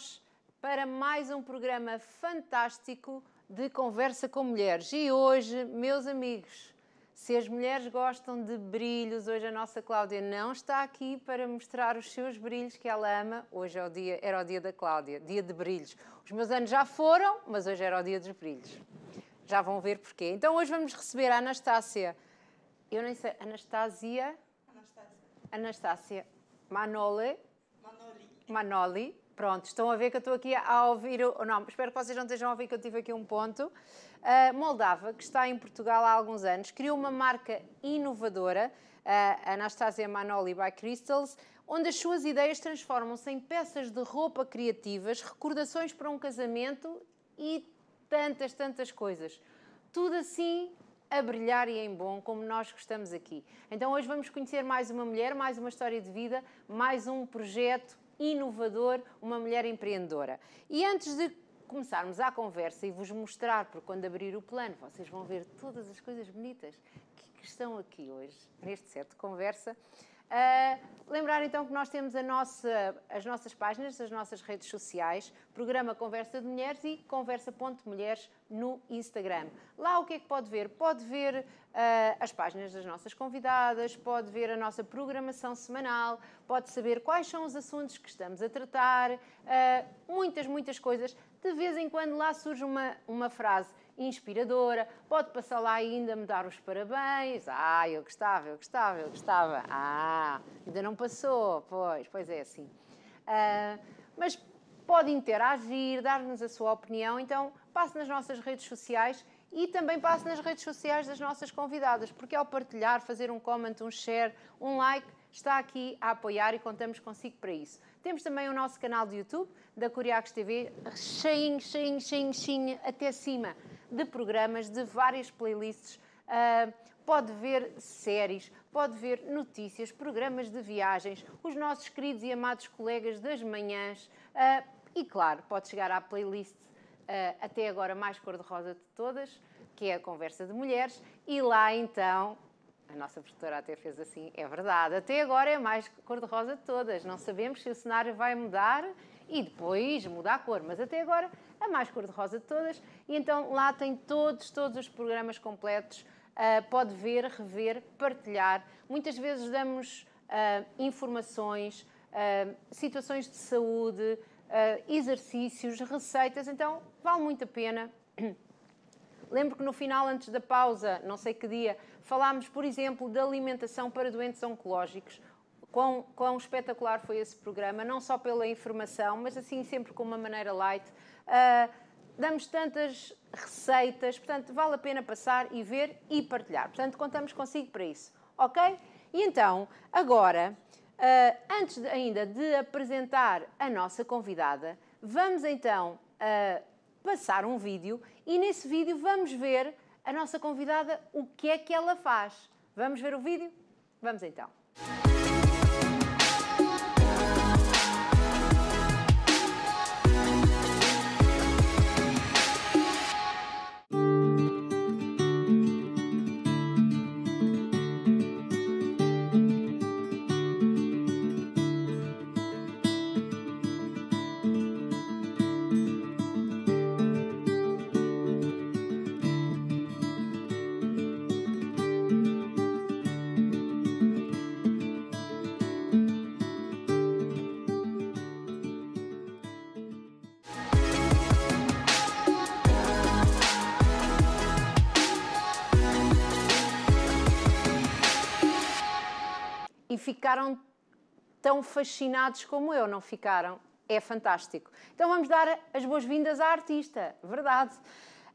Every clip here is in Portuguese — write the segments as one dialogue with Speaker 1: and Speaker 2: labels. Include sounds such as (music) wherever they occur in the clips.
Speaker 1: nós para mais um programa fantástico de conversa com mulheres. E hoje, meus amigos, se as mulheres gostam de brilhos, hoje a nossa Cláudia não está aqui para mostrar os seus brilhos que ela ama. Hoje é o dia, era o dia da Cláudia, dia de brilhos. Os meus anos já foram, mas hoje era o dia dos brilhos. Já vão ver porquê. Então hoje vamos receber a Anastácia. Eu nem sei, Anastasia? Anastácia. Anastácia Manole? Manoli. Manoli Pronto, estão a ver que eu estou aqui a ouvir. Não, espero que vocês não estejam a ouvir que eu tive aqui um ponto. Uh, Moldava, que está em Portugal há alguns anos, criou uma marca inovadora, uh, Anastasia Manoli by Crystals, onde as suas ideias transformam-se em peças de roupa criativas, recordações para um casamento e tantas, tantas coisas. Tudo assim a brilhar e em bom, como nós gostamos aqui. Então hoje vamos conhecer mais uma mulher, mais uma história de vida, mais um projeto inovador, uma mulher empreendedora. E antes de começarmos a conversa e vos mostrar, porque quando abrir o plano vocês vão ver todas as coisas bonitas que, que estão aqui hoje, neste set de conversa, Uh, lembrar então que nós temos nossa, as nossas páginas, as nossas redes sociais, programa Conversa de Mulheres e Conversa.mulheres no Instagram. Lá o que é que pode ver? Pode ver uh, as páginas das nossas convidadas, pode ver a nossa programação semanal, pode saber quais são os assuntos que estamos a tratar, uh, muitas, muitas coisas. De vez em quando lá surge uma, uma frase inspiradora, pode passar lá ainda me dar os parabéns. Ah, eu gostava, eu gostava, eu gostava. Ah, ainda não passou, pois, pois é assim. Uh, mas pode interagir, dar-nos a sua opinião, então passe nas nossas redes sociais e também passe nas redes sociais das nossas convidadas, porque ao partilhar, fazer um comment, um share, um like, está aqui a apoiar e contamos consigo para isso. Temos também o nosso canal de YouTube da Curiacos TV, cheinho, cheinho, cheinho, cheinho, até cima de programas, de várias playlists. Uh, pode ver séries, pode ver notícias, programas de viagens, os nossos queridos e amados colegas das manhãs uh, e, claro, pode chegar à playlist uh, até agora mais cor-de-rosa de todas, que é a Conversa de Mulheres, e lá então. A nossa produtora até fez assim, é verdade. Até agora é mais cor-de-rosa de todas. Não sabemos se o cenário vai mudar e depois mudar a cor, mas até agora a mais cor-de-rosa de todas, e então lá tem todos, todos os programas completos, uh, pode ver, rever, partilhar. Muitas vezes damos uh, informações, uh, situações de saúde, exercícios, receitas, então vale muito a pena. (clears throat) Lembro que no final, antes da pausa, não sei que dia, falámos, por exemplo, da alimentação para doentes oncológicos. Quão, quão espetacular foi esse programa, não só pela informação, mas assim sempre com uma maneira light. Uh, damos tantas receitas, portanto, vale a pena passar e ver e partilhar. Portanto, contamos consigo para isso, ok? E então, agora, uh, antes de, ainda de apresentar a nossa convidada, vamos então uh, passar um vídeo e nesse vídeo vamos ver a nossa convidada o que é que ela faz. Vamos ver o vídeo? Vamos então. ficaram tão fascinados como eu, não ficaram? É fantástico. Então vamos dar as boas-vindas à artista, verdade.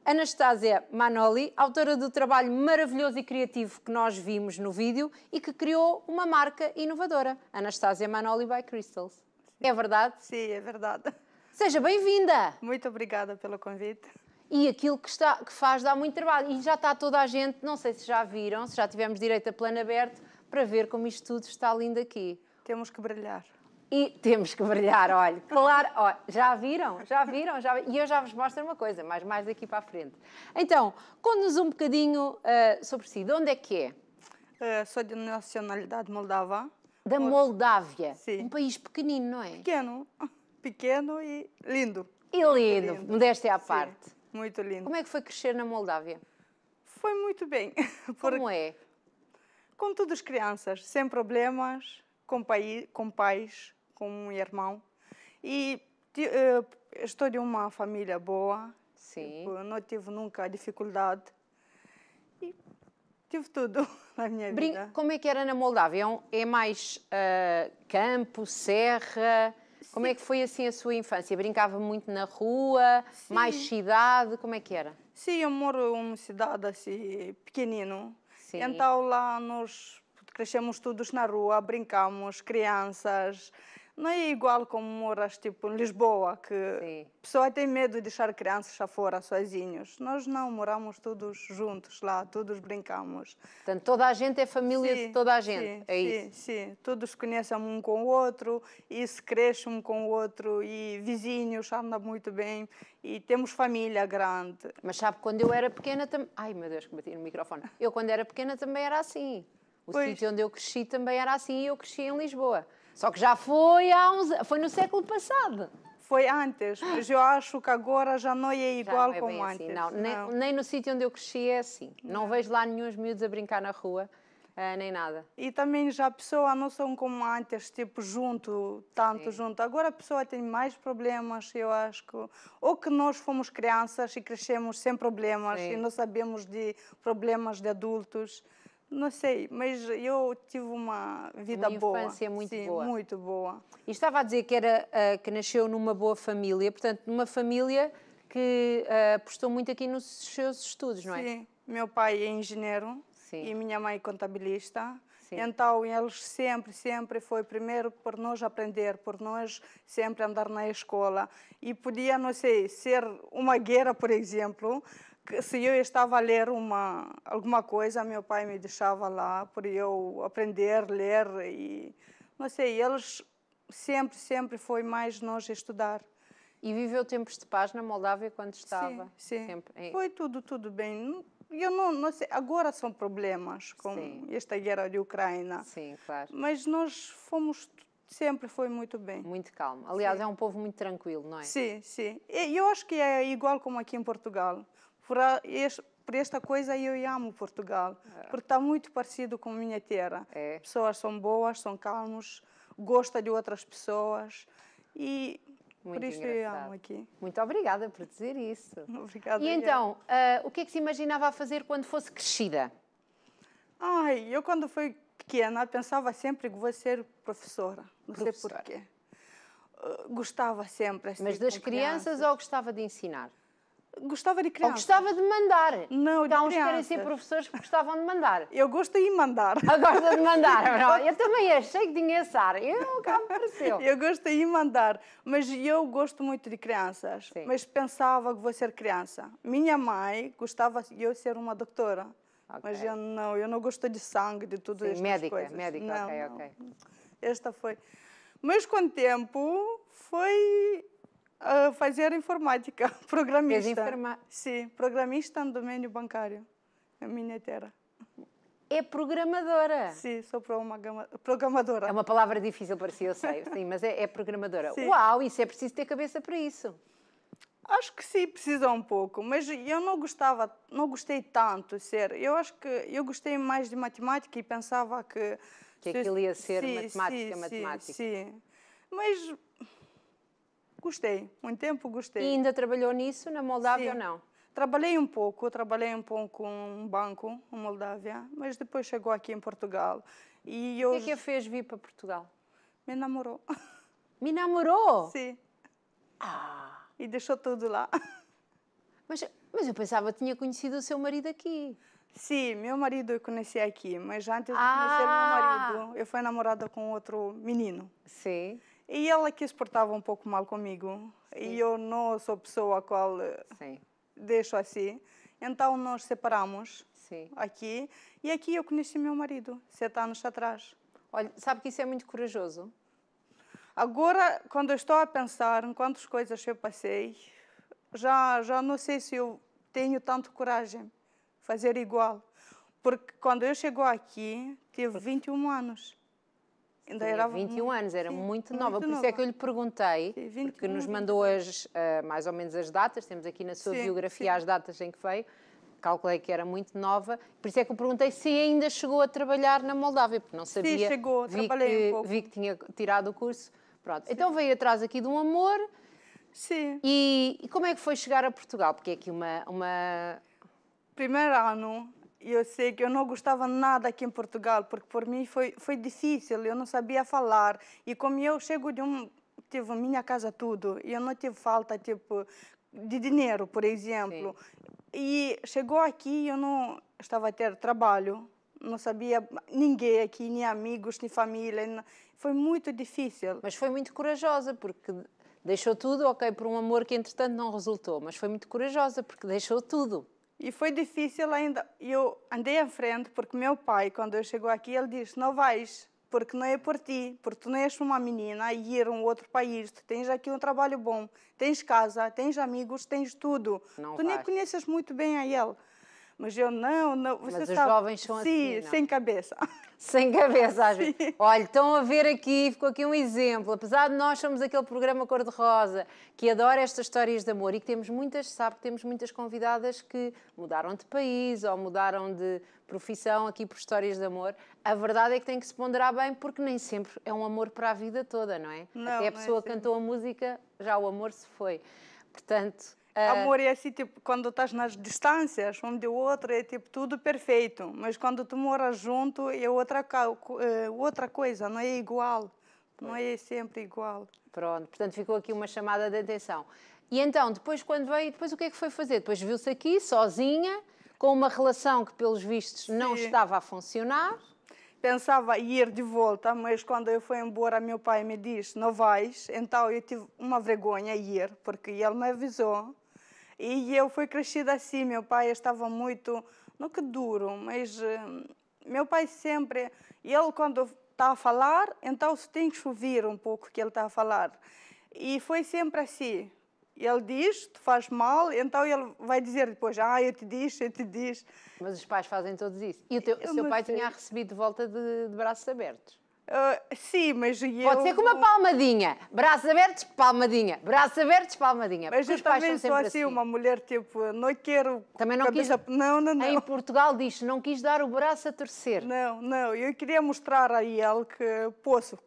Speaker 1: Anastasia Manoli, autora do trabalho maravilhoso e criativo que nós vimos no vídeo e que criou uma marca inovadora, Anastasia Manoli by Crystals. Sim. É verdade? Sim, é verdade. Seja bem-vinda! Muito obrigada pelo convite. E aquilo que, está, que faz dá muito trabalho. E já está toda a gente, não sei se já viram, se já tivemos direito a plano aberto, para ver como isto tudo está lindo aqui. Temos que brilhar. E temos que brilhar, olha, claro, já viram, já viram, já, e eu já vos mostro uma coisa, mas mais daqui para a frente. Então, conte-nos um bocadinho uh, sobre si, de onde é que é?
Speaker 2: Uh, sou de nacionalidade moldava. Da Moldávia? Sim. Um país pequenino, não é? Pequeno, (laughs) pequeno e lindo. E lindo, lindo. modéstia à Sim, parte. Muito lindo. Como é que foi crescer na Moldávia? Foi muito bem. (laughs) Como porque... é? com todas as crianças, sem problemas, com, pai, com pais, com um irmão. E uh, estou de uma família boa, tipo, não tive nunca dificuldade. E tive tudo (laughs) na minha Brin vida.
Speaker 1: Como é que era na Moldávia? É, é mais uh, campo, serra? Como é que foi assim a sua infância? Brincava muito na rua, Sim. mais
Speaker 2: cidade, como é que era? Sim, eu moro em uma cidade assim, pequenino. Sim. Então lá nós crescemos todos na rua, brincamos, crianças. Não é igual como moras, tipo, em Lisboa, que a pessoa tem medo de deixar crianças fora, sozinhos. Nós não, moramos todos juntos lá, todos brincamos. Portanto, toda a gente é família sim, de toda a gente, sim, é sim, isso? Sim, todos conhecem um com o outro e se cresce um com o outro e vizinhos, anda muito bem e temos família grande. Mas sabe, quando eu era pequena também... Ai, meu Deus, que bati no microfone. Eu, quando era pequena,
Speaker 1: também era assim. O pois. sítio onde eu cresci também era assim e eu cresci em Lisboa. Só que já foi, há uns, foi no século passado. Foi antes, mas eu acho que agora já não é igual não é como assim, antes. não. não. Nem, nem, no sítio onde eu cresci é assim. Não, não vejo lá nenhum miúdos a brincar na rua. Uh, nem nada.
Speaker 2: E também já a pessoa não são como antes, tipo, junto, tanto Sim. junto. Agora a pessoa tem mais problemas, eu acho que... Ou que nós fomos crianças e crescemos sem problemas Sim. e não sabemos de problemas de adultos. Não sei, mas eu tive uma vida uma boa. Uma infância muito Sim, boa. muito boa.
Speaker 1: E estava a dizer que, era, eh, que nasceu numa boa família, portanto, numa família que
Speaker 2: eh, apostou muito aqui nos seus estudos, não é? Sim, meu pai é engenheiro Sim. e minha mãe é contabilista. Sim. Então, eles sempre, sempre foi primeiro por nós aprender, por nós sempre andar na escola. E podia, não sei, ser uma guerra, por exemplo, se eu estava a ler uma, alguma coisa, meu pai me deixava lá para eu aprender, ler e não sei, eles sempre, sempre foi mais nós estudar. E viveu tempos de paz na Moldávia quando estava? Sim, sim. É. Foi tudo, tudo bem. Eu não, não sei, agora são problemas com sim. esta guerra de Ucrânia. Sim, claro. Mas nós fomos sempre foi muito bem. Muito calmo. Aliás, sim. é um povo muito tranquilo, não é? Sim, sim. Eu acho que é igual como aqui em Portugal por, este, por esta coisa eu amo Portugal, é. porque está muito parecido com a minha terra. É. Pessoas são boas, são calmos, gosta de outras pessoas e muito por isso engraçado. eu amo aqui. Muito obrigada por dizer isso. (laughs) Obrigada. E então,
Speaker 1: uh, o que é que se
Speaker 2: imaginava fazer quando fosse crescida? Ai, eu quando fui pequena pensava sempre que vou ser professora, não professora. sei porquê. Ah, gostava sempre. Assim, Mas das crianças, crianças ou gostava de ensinar?
Speaker 1: Gostava de criança. Ou gostava de mandar. Não, de Há uns que querem ser professores que gostavam de mandar. Eu
Speaker 2: gosto de mandar. Eu gosto de mandar. (laughs) eu também achei que tinha essa área. Eu, cá me pareceu. Eu gosto de mandar, mas eu gosto muito de crianças. Sim. Mas pensava que vou ser criança. Minha mãe gostava de eu ser uma doutora. Okay. Mas eu não, eu não gosto de sangue, de tudo isso. Médica, coisas. médica, não, ok, não. ok. Esta foi. Mas com o tempo foi Uh, fazer informática, (laughs) programista. Informa... Sim, programista no domínio bancário, na minha terra. É programadora. Sim, sou programadora. É uma palavra difícil para si, eu sei, sim,
Speaker 1: mas é, é programadora. Sim. Uau, isso é preciso ter cabeça para isso.
Speaker 2: Acho que sim, precisa um pouco, mas eu não gostava, não gostei tanto ser. Eu acho que eu gostei mais de matemática e pensava que que aquilo ia ser sim, matemática, sim, matemática. Sim, sim. Mas Gostei, muito tempo gostei. E ainda trabalhou nisso na Moldávia Sim. ou não? Trabalhei um pouco, trabalhei um pouco com um banco em Moldávia, mas depois chegou aqui em Portugal. E O que é que a fez vir para Portugal? Me namorou. (laughs) Me namorou? Sim. Ah! E deixou tudo lá. (laughs) Mas, mas eu pensava que tinha conhecido o seu marido aqui. Sim, meu marido eu conheci aqui, mas antes de conhecer meu ah! marido, eu fui namorada com outro menino. Sim. E ela que se portava um pouco mal comigo. Sim. E eu não sou pessoa a qual eh, Sim. deixo assim. Então nós separamos Sim. aqui. E aqui eu conheci meu marido, sete anos atrás. Olha, sabe que isso é muito corajoso? Agora, quando eu estou a pensar em quantas coisas eu passei, já, já não sei se eu tenho tanto coragem fazer igual. Porque quando eu chegou aqui, tive 21 anos. Ainda era 21 muito, anos, era sim, muito nova. Muito por nova. isso é que
Speaker 1: eu lhe perguntei, sim, porque nos mandou as, uh, mais ou menos as datas, temos aqui na sua sim, biografia as datas em que veio, calculei que era muito nova, por isso é que eu perguntei se ainda chegou a trabalhar na Moldávia, porque não sabia. Sim, chegou, vi trabalhei que, um pouco. Vi que tinha tirado o curso. Pronto, então veio atrás aqui de um amor. Sim. E, e como é que foi chegar a Portugal? Porque é aqui uma... uma...
Speaker 2: Primeiro ano, eu sei que eu não gostava nada aqui em Portugal, porque por mim foi, foi difícil, eu não sabia falar. E como eu chego de um. Tive tipo, minha casa tudo, e eu não tive falta, tipo, de dinheiro, por exemplo. Sim. E chegou aqui, eu não estava a ter trabalho, não sabia ninguém aqui, nem amigos, nem família. Foi muito difícil. Mas
Speaker 1: foi muito corajosa, porque deixou tudo, ok, por um amor que entretanto não resultou, mas foi muito
Speaker 2: corajosa, porque deixou tudo. E foi difícil ainda. Eu andei à frente porque meu pai, quando eu chegou aqui, ele disse: Não vais, porque não é por ti, porque tu não és uma menina e ir a um outro país. Tu tens aqui um trabalho bom, tens casa, tens amigos, tens tudo. Não tu nem conheces muito bem a ele. Mas eu não, não. Você Mas sabe, os jovens são sim, assim. Sim, sem cabeça. (laughs) Sem cabeça, às vezes. Olha, estão a ver aqui, ficou aqui um exemplo.
Speaker 1: Apesar de nós somos aquele programa cor-de-rosa que adora estas histórias de amor e que temos muitas, sabe que temos muitas convidadas que mudaram de país ou mudaram de profissão aqui por histórias de amor. A verdade é que tem que se ponderar bem porque nem sempre é um amor para a vida toda, não é?
Speaker 2: Não, Até a é pessoa é assim. cantou a música, já o amor se foi. Portanto, é. Amor é assim, tipo, quando estás nas distâncias, um de outro, é tipo tudo perfeito. Mas quando tu moras junto, é outra, é, outra coisa, não é igual. Não é sempre
Speaker 1: igual. Pronto, portanto ficou aqui uma chamada de atenção. E então, depois quando veio, depois o que é que foi fazer? Depois viu-se aqui, sozinha, com uma relação que pelos vistos não estava a
Speaker 2: funcionar. Pensava ir de volta, mas quando eu fui embora, meu pai me disse, não vais. Então eu tive uma vergonha ir, porque ele me avisou e eu fui crescida assim, meu pai estava muito, não que duro, mas hum, meu pai sempre, ele quando está a falar, então se tem que chover um pouco que ele está a falar. E foi sempre assim. Ele diz, tu faz mal, então ele vai dizer depois, ah, eu te disse, eu te disse. Mas os pais fazem todos isso. E o teu, seu pai sei. tinha
Speaker 1: recebido de volta de, de braços abertos? Ah, sim, mas eu... Pode ser com uma palmadinha. Braços abertos, palmadinha. Braços abertos, palmadinha. Mas Porque eu também sou assim, assim, uma
Speaker 2: mulher tipo, não quero... Também não cabeça... quis... Não, não, não. Em Portugal diz, não quis dar o braço a torcer. Não, não. Eu queria mostrar a ele que posso.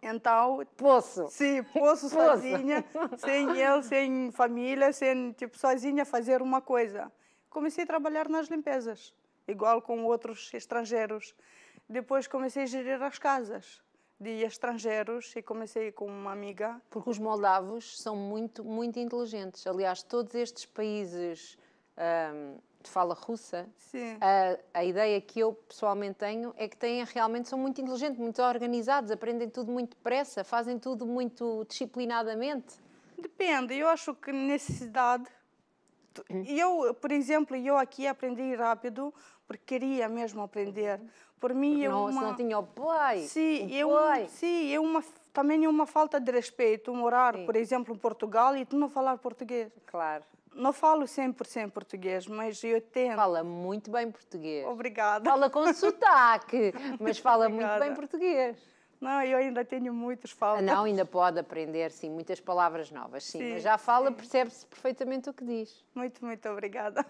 Speaker 2: Então... Posso. Sim, posso, (laughs) posso. sozinha, sem ele, sem família, sem, tipo, sozinha fazer uma coisa. Comecei a trabalhar nas limpezas, igual com outros estrangeiros. Depois comecei a gerir as casas de estrangeiros e comecei com uma amiga. Porque os moldavos são muito, muito inteligentes. Aliás, todos estes
Speaker 1: países hum, de fala russa, a, a, ideia que eu pessoalmente tenho é que têm realmente são muito inteligentes, muito organizados, aprendem tudo muito depressa, fazem tudo
Speaker 2: muito disciplinadamente. Depende, eu acho que necessidade eu, por exemplo, eu aqui aprendi rápido porque queria mesmo aprender. Por mim é não, uma... não tinha o pai. Sim, o é pai. sim, é uma também é uma falta de respeito morar, sim. por exemplo, em Portugal e tu não falar português. Claro. Não falo 100% português, mas eu tento. Fala muito bem português. Obrigada. Fala com sotaque, mas fala Obrigada. muito bem português. Não, eu ainda tenho muitos ah, faltas. Não, ainda
Speaker 1: pode aprender, sim, muitas palavras novas, sim. sim mas já fala, percebe-se perfeitamente o que diz. Muito,
Speaker 2: muito obrigada.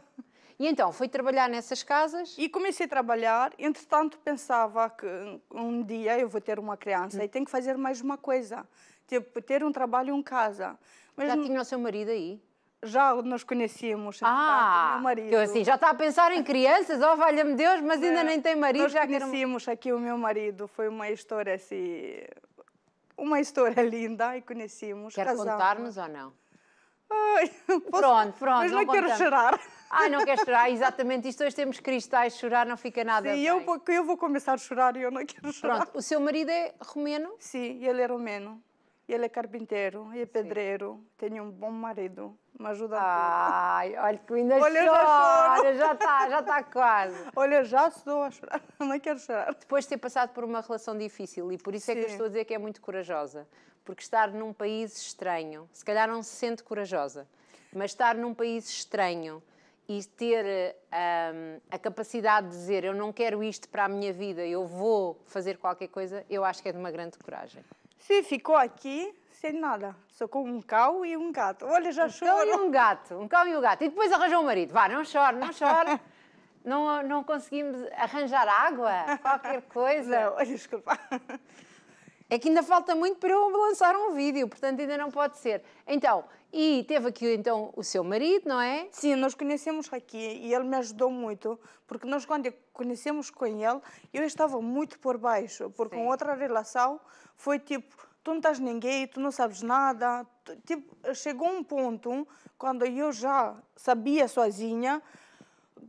Speaker 2: E então, foi trabalhar nessas casas? E comecei a trabalhar, entretanto pensava que um dia eu vou ter uma criança hum. e tenho que fazer mais uma coisa, tipo, ter um trabalho em casa. Mas já não... tinha o seu marido aí? já nos conhecíamos. Ah, meu marido. eu assim, já está a pensar em crianças, oh valha-me Deus, mas ainda é, nem tem marido. Nós já conhecíamos aqui o meu marido, foi uma história assim, uma história (laughs) linda e conhecíamos. Quer contar-nos ou não?
Speaker 1: Ai, posso... Pronto, pronto. Mas não, não quero chorar. Ah, não quero chorar, (laughs) exatamente. Isto hoje temos cristais, chorar não fica nada. Sim,
Speaker 2: eu, eu vou começar a chorar e eu não quero chorar. Pronto, o seu marido é romeno? Sim, ele é romeno. E ele é carpinteiro, e é pedreiro, tem um bom marido, me ajuda Ai, tudo. olha que ainda olha, chora, já, tá, já está, já está quase. (laughs) Olha, já estou a chorar, (laughs) não
Speaker 1: quero chorar. Depois de ter passado por uma relação difícil, e por isso Sim. é que eu estou a dizer que é muito corajosa, porque estar num país estranho, se calhar não se sente corajosa, mas estar num país estranho e ter um, a capacidade de dizer eu não quero isto para a minha vida, eu vou fazer qualquer coisa, eu acho que é de uma grande coragem.
Speaker 2: Se ficou aqui, sem nada. Só com um cão e um gato. Olha, já um chorou. Um cão e um gato. Um cão e um gato. E
Speaker 1: depois arranjou o marido. Vá, não chora, não chora. (laughs) não, não conseguimos arranjar água, qualquer coisa. Não, desculpa. É que ainda falta muito para eu lançar um vídeo, portanto ainda não pode ser. Então, e teve aqui então o seu marido, não é?
Speaker 2: Sim, nós conhecemos aqui e ele me ajudou muito, porque nós quando conhecemos com ele, eu estava muito por baixo, porque Sim. outra relação foi tipo, tu não estás ninguém, tu não sabes nada. Tipo, chegou um ponto quando eu já sabia sozinha,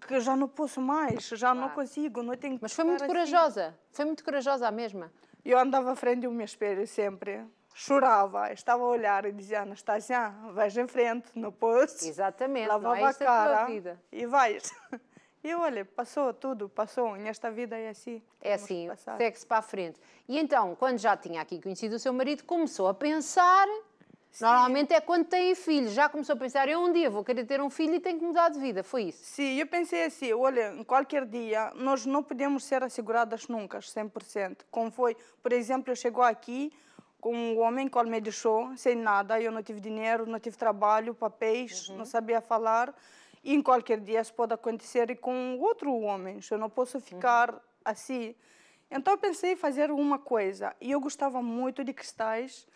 Speaker 2: que já não posso mais, já claro. não consigo, não tenho Mas foi muito assim. corajosa, assim. foi muito corajosa a mesma. Eu andava à frente do meu espelho sempre, chorava, estava a olhar e dizia, Anastasia, vais em frente, não podes. Exatamente, lavava não é a cara a e vais. (laughs) E olha, passou tudo, passou, nesta vida é assim.
Speaker 1: É assim, segue-se para a frente. E então, quando já tinha aqui conhecido o seu marido, começou a pensar Sim. Normalmente é quando têm filhos. Já começou a pensar, eu um dia vou querer ter um filho e tenho
Speaker 2: que mudar de vida. Foi isso? Sim, eu pensei assim, olha, em qualquer dia nós não podemos ser asseguradas nunca, 100%. Como foi, por exemplo, eu chegou aqui com um homem que me deixou sem nada. Eu não tive dinheiro, não tive trabalho, papéis, uhum. não sabia falar. E em qualquer dia isso pode acontecer e com outro homem. Eu não posso uhum. ficar uhum. assim. Então eu pensei em fazer uma coisa. E eu gostava muito de cristais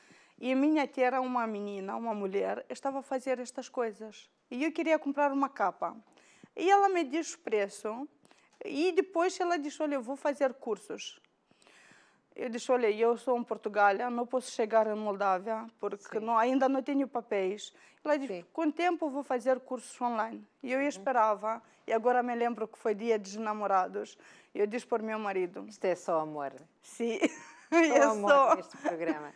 Speaker 2: e a minha tia era uma menina, uma mulher, estava a fazer estas coisas. E eu queria comprar uma capa. E ela me disse o preço. E depois ela disse, olha, eu vou fazer cursos. Eu disse, olha, eu sou em Portugal, não posso chegar em Moldávia, porque não, ainda não tenho papéis. Ela disse, Sim. com o tempo vou fazer cursos online. E eu uhum. esperava, e agora me lembro que foi dia dos namorados, eu disse para o meu marido... Isto é só amor. Sim, (laughs) só é amor só... neste programa.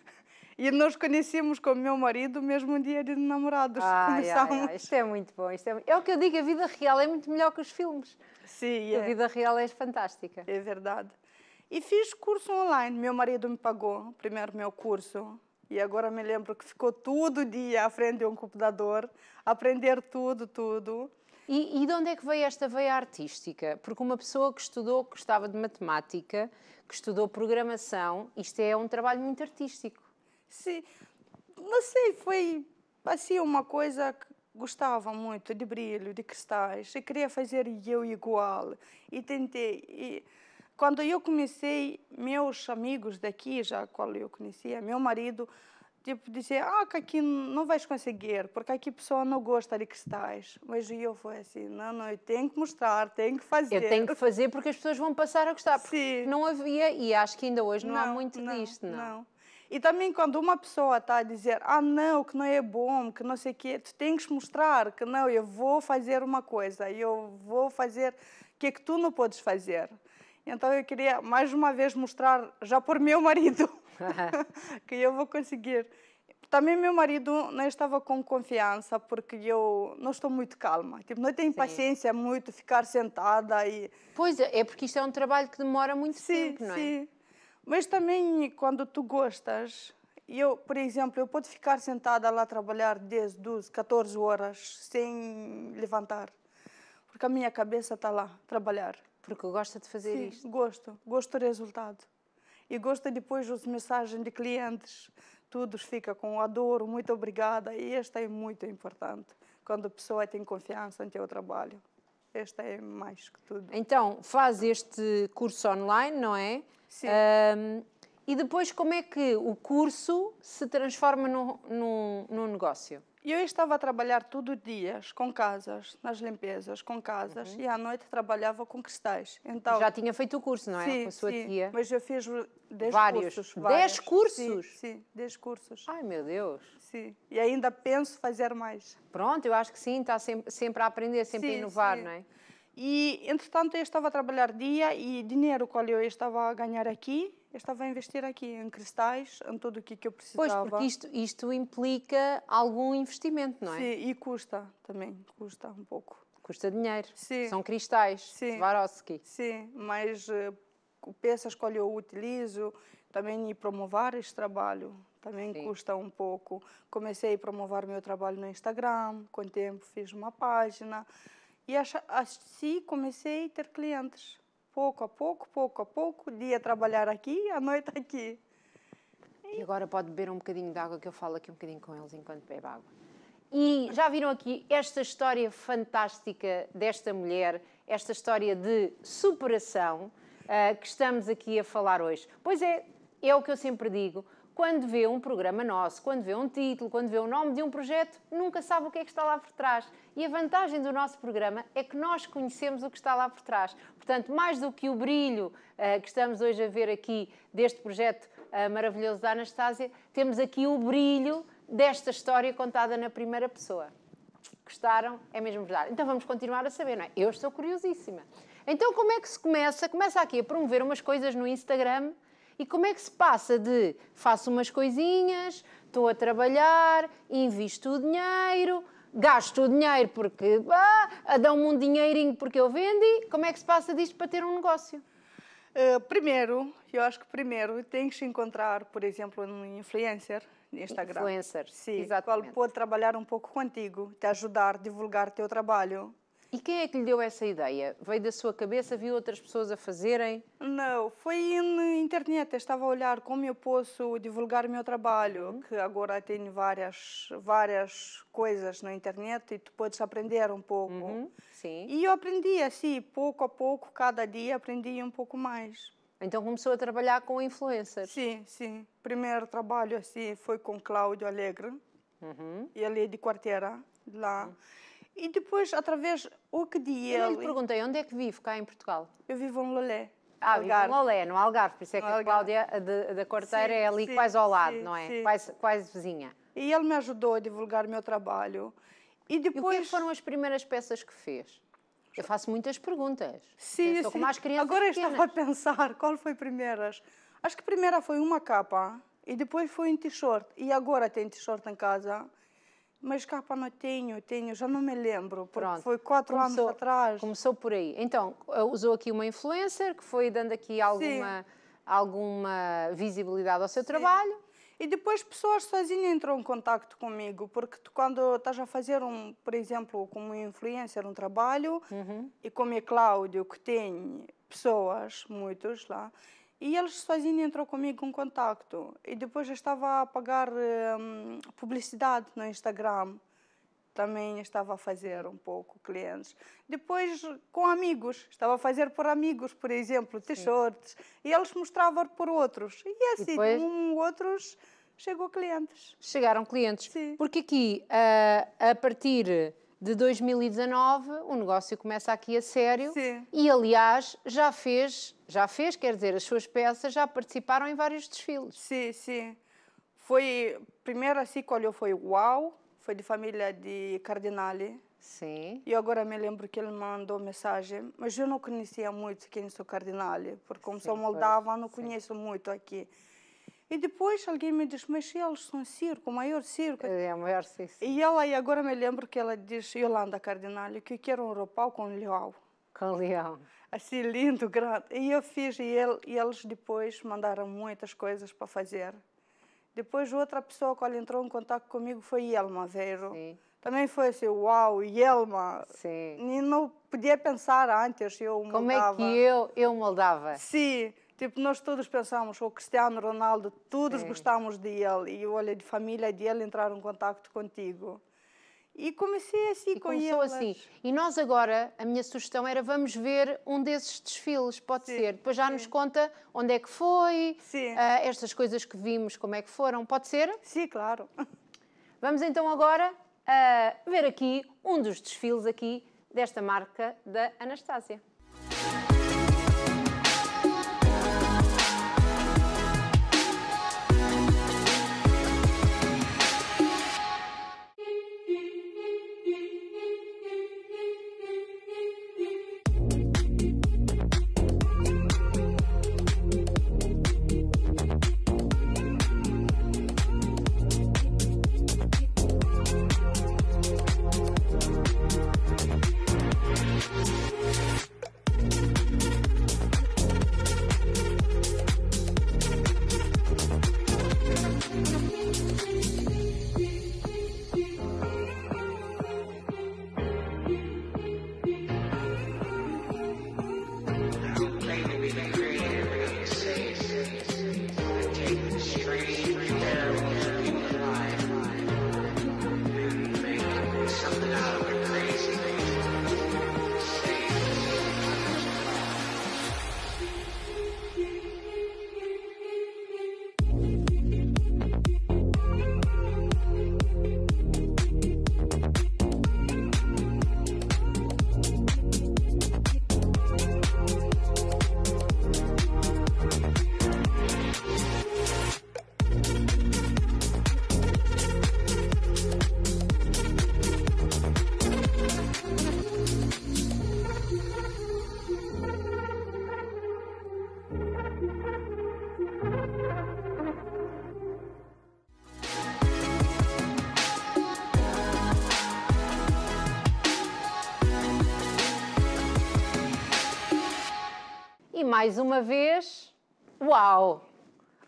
Speaker 2: E nós conhecemos com o meu marido mesmo um dia de namorados. Ai, (laughs) ai, ai, Isto é muito bom. Isto é... é o que eu digo, a vida real é muito melhor que os filmes. Sim, A é. vida real é fantástica. É verdade. E fiz curso online. Meu marido me pagou primeiro meu curso. E agora me lembro que ficou todo dia à frente de um computador, aprender tudo, tudo.
Speaker 1: E, e, de onde é que veio esta veia artística? Porque uma pessoa que estudou, que gostava de matemática, que estudou programação, isto é um trabalho muito artístico se,
Speaker 2: não sei, foi assim uma coisa que gostava muito de brilho, de cristais, e queria fazer eu igual, e tentei. E quando eu comecei, meus amigos daqui, já qual eu conhecia, meu marido, tipo, dizia, ah, que aqui não vais conseguir, porque aqui a pessoa não gosta de cristais. Mas eu fui assim, não, não, eu tenho que mostrar, tenho que fazer. Eu tenho que fazer porque as pessoas vão passar a gostar, porque Sim. não havia, e acho que ainda hoje não, não há muito não, disto, não. não. E também quando uma pessoa está a dizer, ah não, que não é bom, que não sei o quê, tu tens que mostrar que não, eu vou fazer uma coisa, eu vou fazer o que é que tu não podes fazer. Então eu queria mais uma vez mostrar, já por meu marido, (laughs) (laughs) que eu vou conseguir. Também meu marido não estava com confiança porque eu não estou muito calma. Tipo, não tenho Sim. paciência muito ficar sentada e Pois é, é porque isto é um trabalho que demora muito sim, tempo, não é? Sim. Mas também quando tu gostas, eu, por exemplo, eu posso ficar sentada lá a trabalhar 10, 12, 14 horas sem levantar, porque a minha cabeça está lá, a trabalhar. Porque gosta de fazer Sim, isto? gosto. Gosto do resultado. E gosto depois das mensagens de clientes, tudo fica com adoro, muito obrigada. E esta é muito importante, quando a pessoa tem confiança no teu trabalho. Esta é mais que tudo.
Speaker 1: Então, faz este curso online, não é? Sim. e depois, como é que o curso se transforma
Speaker 2: num, num negócio? Eu estava a trabalhar todos os dias com casas, nas limpezas, com casas, uhum. e à noite trabalhava com cristais. Então, Já tinha
Speaker 1: feito o curso, não é? Sim, com a sua sim, tia.
Speaker 2: Mas eu fiz 10 vários. cursos. Vários. 10 cursos? Sim, 10 cursos. Ai, meu Deus. Sim, e ainda penso fazer mais. Pronto, eu acho que sim, está sempre, sempre a aprender, sempre sim, a inovar, sim. não é? E, entretanto, eu estava a trabalhar dia e dinheiro que eu estava a ganhar aqui, eu estava a investir aqui em cristais, em tudo o que, eu precisava. Pois, porque
Speaker 1: isto, isto implica algum investimento, não é? Sim,
Speaker 2: e custa também, custa um pouco. Custa dinheiro. Sim. São cristais, Sim. Swarovski. Sim, mas uh, peças que eu utilizo também e promover este trabalho também Sim. custa um pouco. Comecei a promover meu trabalho no Instagram, com o tempo fiz uma página. E assim comecei a ter clientes. Pouco a pouco, pouco a pouco, dia trabalhar aqui, à noite aqui. E agora pode beber um bocadinho de água,
Speaker 1: que eu falo aqui um bocadinho com eles enquanto bebe água. E já viram aqui esta história fantástica desta mulher, esta história de superação uh, que estamos aqui a falar hoje. Pois é, é o que eu sempre digo quando vê um programa nosso, quando vê um título, quando vê o nome de um projeto, nunca sabe o que é que está lá por trás. E a vantagem do nosso programa é que nós conhecemos o que está lá por trás. Portanto, mais do que o brilho uh, que estamos hoje a ver aqui deste projeto uh, maravilhoso da Anastácia, temos aqui o brilho desta história contada na primeira pessoa. Gostaram? É mesmo verdade. Então vamos continuar a saber, não é? Eu estou curiosíssima. Então, como é que se começa? Começa aqui a promover umas coisas no Instagram e como é que se passa de faço umas coisinhas, estou a trabalhar, invisto o dinheiro, gasto o dinheiro porque
Speaker 2: ah, dão-me um dinheirinho porque eu vendi. Como é que se passa disto para ter um negócio? Uh, primeiro, eu acho que primeiro tem que se encontrar, por exemplo, um influencer de Instagram. Influencer, sim. Exatamente. Qual pode trabalhar um pouco contigo, te ajudar, divulgar teu trabalho e quem é que lhe deu essa ideia? Veio da sua cabeça, viu outras pessoas a fazerem? Não, foi na internet. Eu estava a olhar como eu posso divulgar meu trabalho, uhum. que agora tenho várias, várias coisas na internet e tu podes aprender um pouco. Uhum. Sim. E eu aprendi assim, pouco a pouco, cada dia aprendi um pouco mais. Então começou a trabalhar com influencers? Sim, sim. Primeiro trabalho assim foi com Cláudio Alegre. Uhum. Ele é de quarteira lá. Uhum. E depois, através, o que de Eu lhe perguntei,
Speaker 1: onde é que vive cá em Portugal? Eu vivo em Lolé. Ah, Algarve. vive em Lolé, no Algarve. Por isso é que a Cláudia da Corteira sim, é ali sim, quase ao lado, sim, não é? Quase, quase vizinha. E ele me ajudou a divulgar o meu trabalho. E depois... E o que é foram as primeiras peças
Speaker 2: que fez? Eu faço muitas perguntas. Sim, sim. Agora estava a pensar qual foi primeiras. Acho que a primeira foi uma capa e depois foi um t-shirt. E agora tem t-shirt em casa. Mas capa não tenho, tenho, já não me lembro, porque Pronto. foi quatro começou, anos
Speaker 1: atrás. Começou por aí. Então, eh, usou aqui uma influencer que foi dando aqui
Speaker 2: alguma, alguma visibilidade ao seu Sim. trabalho. E depois pessoas sozinhas entram em contato comigo, porque tu, quando estás a fazer, um, por exemplo, como influencer, um trabalho, uhum. e como é Cláudio, que tem pessoas, muitos lá, e eles sozinhos entrou comigo em contato. E depois eu estava a pagar hum, publicidade no Instagram. Também estava a fazer um pouco clientes. Depois com amigos, estava a fazer por amigos, por exemplo, t-shirts. E eles mostravam por outros. E é assim, e depois... um outros, chegou clientes.
Speaker 1: Chegaram clientes. Sim. Porque aqui, ah, a partir de 2019 o negócio começa aqui a sério Sim. e aliás já fez já fez quer
Speaker 2: dizer as suas peças já participaram em vários desfiles sim sim foi primeiro assim que olhou foi uau foi de família de cardinale sim e agora me lembro que ele mandou mensagem mas eu não conhecia muito quem sou cardinale porque como sim, sou moldava não sim. conheço muito aqui e depois alguém me diz, mas eles são circo, o maior circo. É, é o maior circo. E ela, e agora me lembro que ela diz, Yolanda Cardinale, que eu quero um roupão com leão. Com leão. Assim, lindo, grande. E eu fiz, e, ele, e eles depois mandaram muitas coisas para fazer. Depois, outra pessoa que entrou em contato comigo foi Yelma Veiro. Sim. Também foi assim, uau, Yelma. Sim. E não podia pensar antes, eu moldava. Como é que eu, eu moldava? Sim. Tipo, nós todos pensamos, o Cristiano Ronaldo, todos Sim. gostamos dele. E olha, de família dele entrar em contato contigo. E comecei assim e com começou elas. assim. E
Speaker 1: nós agora, a minha sugestão era vamos ver um desses desfiles, pode sim, ser. Depois já sim. nos conta onde é que foi, uh, estas coisas que vimos, como é que foram, pode ser? Sim, claro. Vamos então agora uh, ver aqui um dos desfiles aqui desta marca da Anastácia. mais uma vez, uau!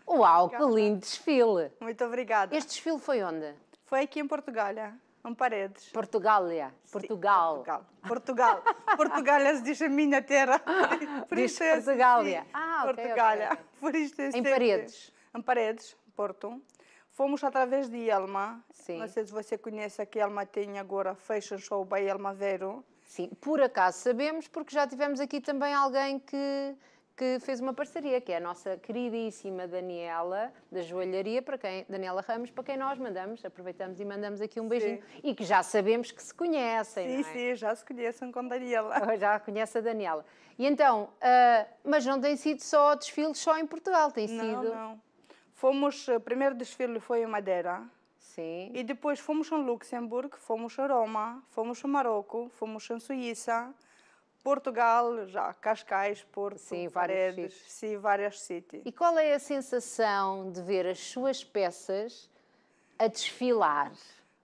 Speaker 1: Uau, que lindo desfile! Muito obrigada. Este desfile foi onde? Foi aqui em Portugal, é. em Paredes. Portugália, é. Portugal. Portugal.
Speaker 2: Portugal. (laughs) Portugália se diz a minha terra. (laughs) Por diz isso é assim, Portugália. É. Ah, Portugália. Okay, okay. Por isso é em sempre. Paredes. Em Paredes, Porto. Fomos através de Elma. Sim. Não sei se você conhece aqui, Elma tem agora Fashion Show by Elma Vero. Sim, por acaso sabemos,
Speaker 1: porque já tivemos aqui também alguém que
Speaker 2: que fez uma parceria,
Speaker 1: que é a nossa queridíssima Daniela da Joalharia, para quem, Daniela Ramos, para quem nós mandamos, aproveitamos e mandamos aqui um beijinho. Sim. E que já sabemos que se conhecem, Sim, é? sim, já se conhecem com Daniela. Já conhece a Daniela. E então, uh, mas não tem sido só
Speaker 2: desfiles só em Portugal, tem não, sido... Não, Fomos, o ah, primeiro desfile foi em Madeira. Sim. E depois fomos em Luxemburgo, fomos em Roma, fomos em Marrocos, fomos em Suíça Portugal, já Cascais, Porto, sim, Paredes, sim, várias cidades.
Speaker 1: E qual é a sensação de ver as suas peças a
Speaker 2: desfilar?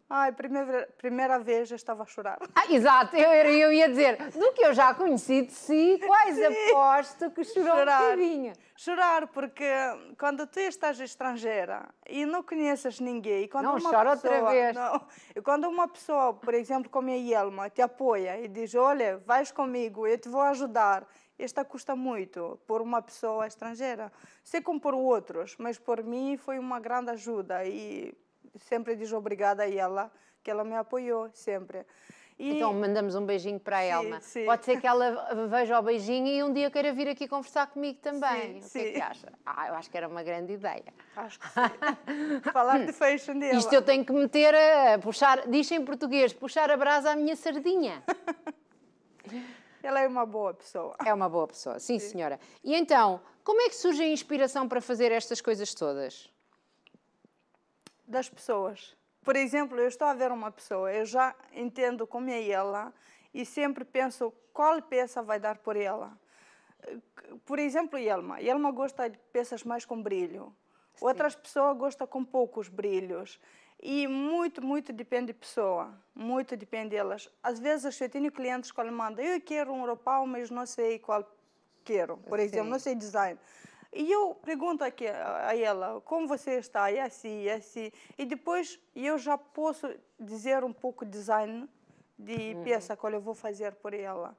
Speaker 2: Ai, primeira, primeira vez já estava a chorar.
Speaker 1: Ah, exato, eu, eu ia dizer, do que eu já conheci de si, quais aposto que chorou chorar, um bocadinho.
Speaker 2: Chorar, porque quando tu estás estrangeira e não conheces ninguém... quando não, uma chora pessoa, outra vez. Não, e quando uma pessoa, por exemplo, como a Yelma, te apoia e diz, olha, vais comigo, eu te vou ajudar, esta custa muito por uma pessoa estrangeira. Sei como por outros, mas por mim foi uma grande ajuda e sempre diz obrigada a ela, que ela me apoiou sempre. E... Então mandamos um beijinho
Speaker 1: para a sim, Elma. Sim. Pode ser que ela veja o beijinho e um dia queira vir aqui conversar comigo também. Sim, o que é que acha? Ah, eu acho que era uma grande ideia. Acho que
Speaker 2: sim. (laughs) Falar de fecho dela. Isto eu
Speaker 1: tenho que meter a puxar, diz em português, puxar a brasa à minha sardinha. (laughs) ela é uma boa pessoa. É uma boa pessoa, sim, senhora. E então, como é que surge a inspiração para fazer estas coisas todas?
Speaker 2: das pessoas. Por exemplo, eu estou a ver uma pessoa, eu já entendo como é ela e sempre penso qual peça vai dar por ela. Por exemplo, Yelma. Yelma gosta de peças mais com brilho. Sim. Outras pessoas gostam com poucos brilhos. E muito, muito depende de pessoa. Muito depende delas. Às vezes eu tenho clientes que me mandam, eu quero um roupão, mas não sei qual quero. Por exemplo, Sim. não sei design. E eu pergunto aqui a ela, como você está? É assim, é assim. E depois eu já posso dizer um pouco design de uhum. peça que eu vou fazer por ela.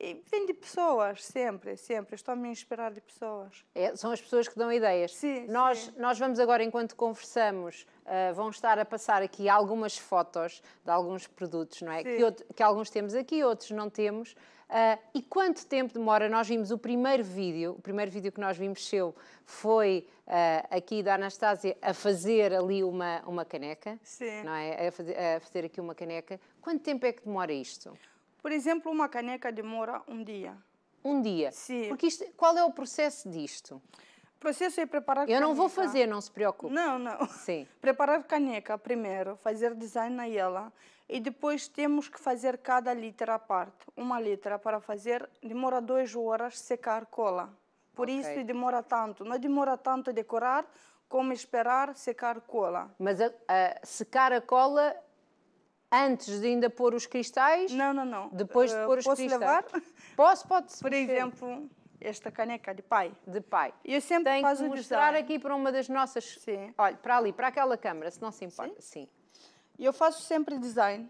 Speaker 2: E vem de pessoas, sempre, sempre. Estou-me a inspirar de pessoas.
Speaker 1: É, são as pessoas que dão ideias. Sim, nós, sim. nós vamos agora, enquanto conversamos, uh, vão estar a passar aqui algumas fotos de alguns produtos, não é? Que, outro, que, alguns temos aqui, outros não temos. Uh, e quanto tempo demora? Nós vimos o primeiro vídeo, o primeiro vídeo que nós vimos seu foi uh, aqui da Anastácia a fazer ali uma, uma caneca, sim. não é? A fazer, a fazer aqui uma caneca. Quanto tempo é que demora isto?
Speaker 2: Por exemplo, uma caneca demora um dia.
Speaker 1: Um dia? Sim. Porque isto, qual é o processo disto? O
Speaker 2: processo é preparar Eu caneca. não vou fazer, não se preocupe. Não, não. Sim. (laughs) Preparar caneca primeiro, fazer design na ela e depois temos que fazer cada letra à parte. Uma letra para fazer demora duas horas secar cola. Por okay. isso demora tanto. Não demora tanto decorar como esperar secar cola. Mas a, a secar a cola Antes de ainda pôr os cristais? Não, não, não. Depois de eh, pôr os posso cristais? Posso levar? Posso, pode-se. Por mexer. exemplo, esta caneca de pai. De pai.
Speaker 1: Eu sempre Tenho faço que mostrar aqui para uma das nossas... Sim. Olha, para ali, para aquela câmara, se não se importa.
Speaker 2: Sim. Sim. Eu faço sempre design.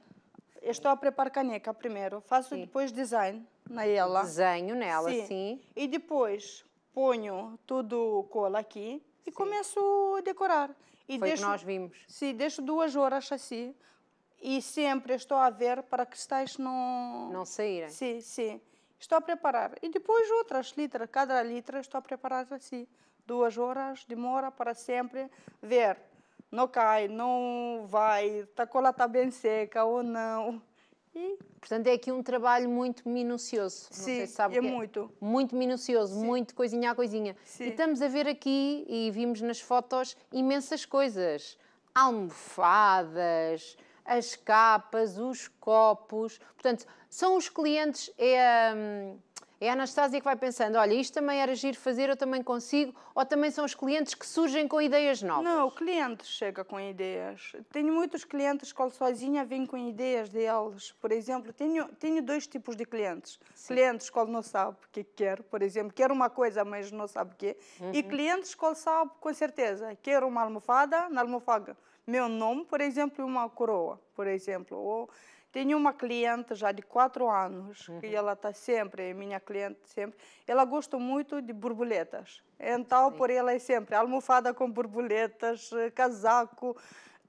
Speaker 2: Eu estou a preparar caneca primeiro. Faço sim. depois design nela. Desenho nela, sim. sim. E depois ponho tudo cola aqui e começo a decorar. E Foi deixo, que nós vimos. Sim, deixo duas horas assim e sempre estou a ver para que estais não... Não saírem. Sim, sim. Estou a preparar. E depois outras litras, cada litra estou a preparar assim. Duas horas, demora para sempre ver. Não cai, não vai, tá a cola está bem seca ou não. E... Portanto, é aqui um trabalho
Speaker 1: muito minucioso. Sim, não sei se sabe é, é muito. Muito minucioso, Sim. muito coisinha a coisinha. Sim. E estamos a ver aqui, e vimos nas fotos, imensas coisas. Almofadas, as capas, os copos. Portanto, são os clientes, é a, hum, é a que vai pensando: olha, isto também era giro fazer, eu também consigo, ou também são os clientes que surgem com ideias novas? Não, o cliente chega com ideias.
Speaker 2: Tenho muitos clientes que sozinha vêm com ideias deles. Por exemplo, tenho, tenho dois tipos de clientes: Sim. clientes que não sabe o que é quer, por exemplo, quer uma coisa, mas não sabe o que, uhum. e clientes que sabe com certeza, quer uma almofada, na almofada meu nome, por exemplo, é uma coroa, por exemplo. Ou tenho uma cliente já de quatro anos, uhum. que ela está sempre, é minha cliente sempre, ela gosta muito de borboletas. Então, Sim. por ela é sempre almofada com borboletas, casaco,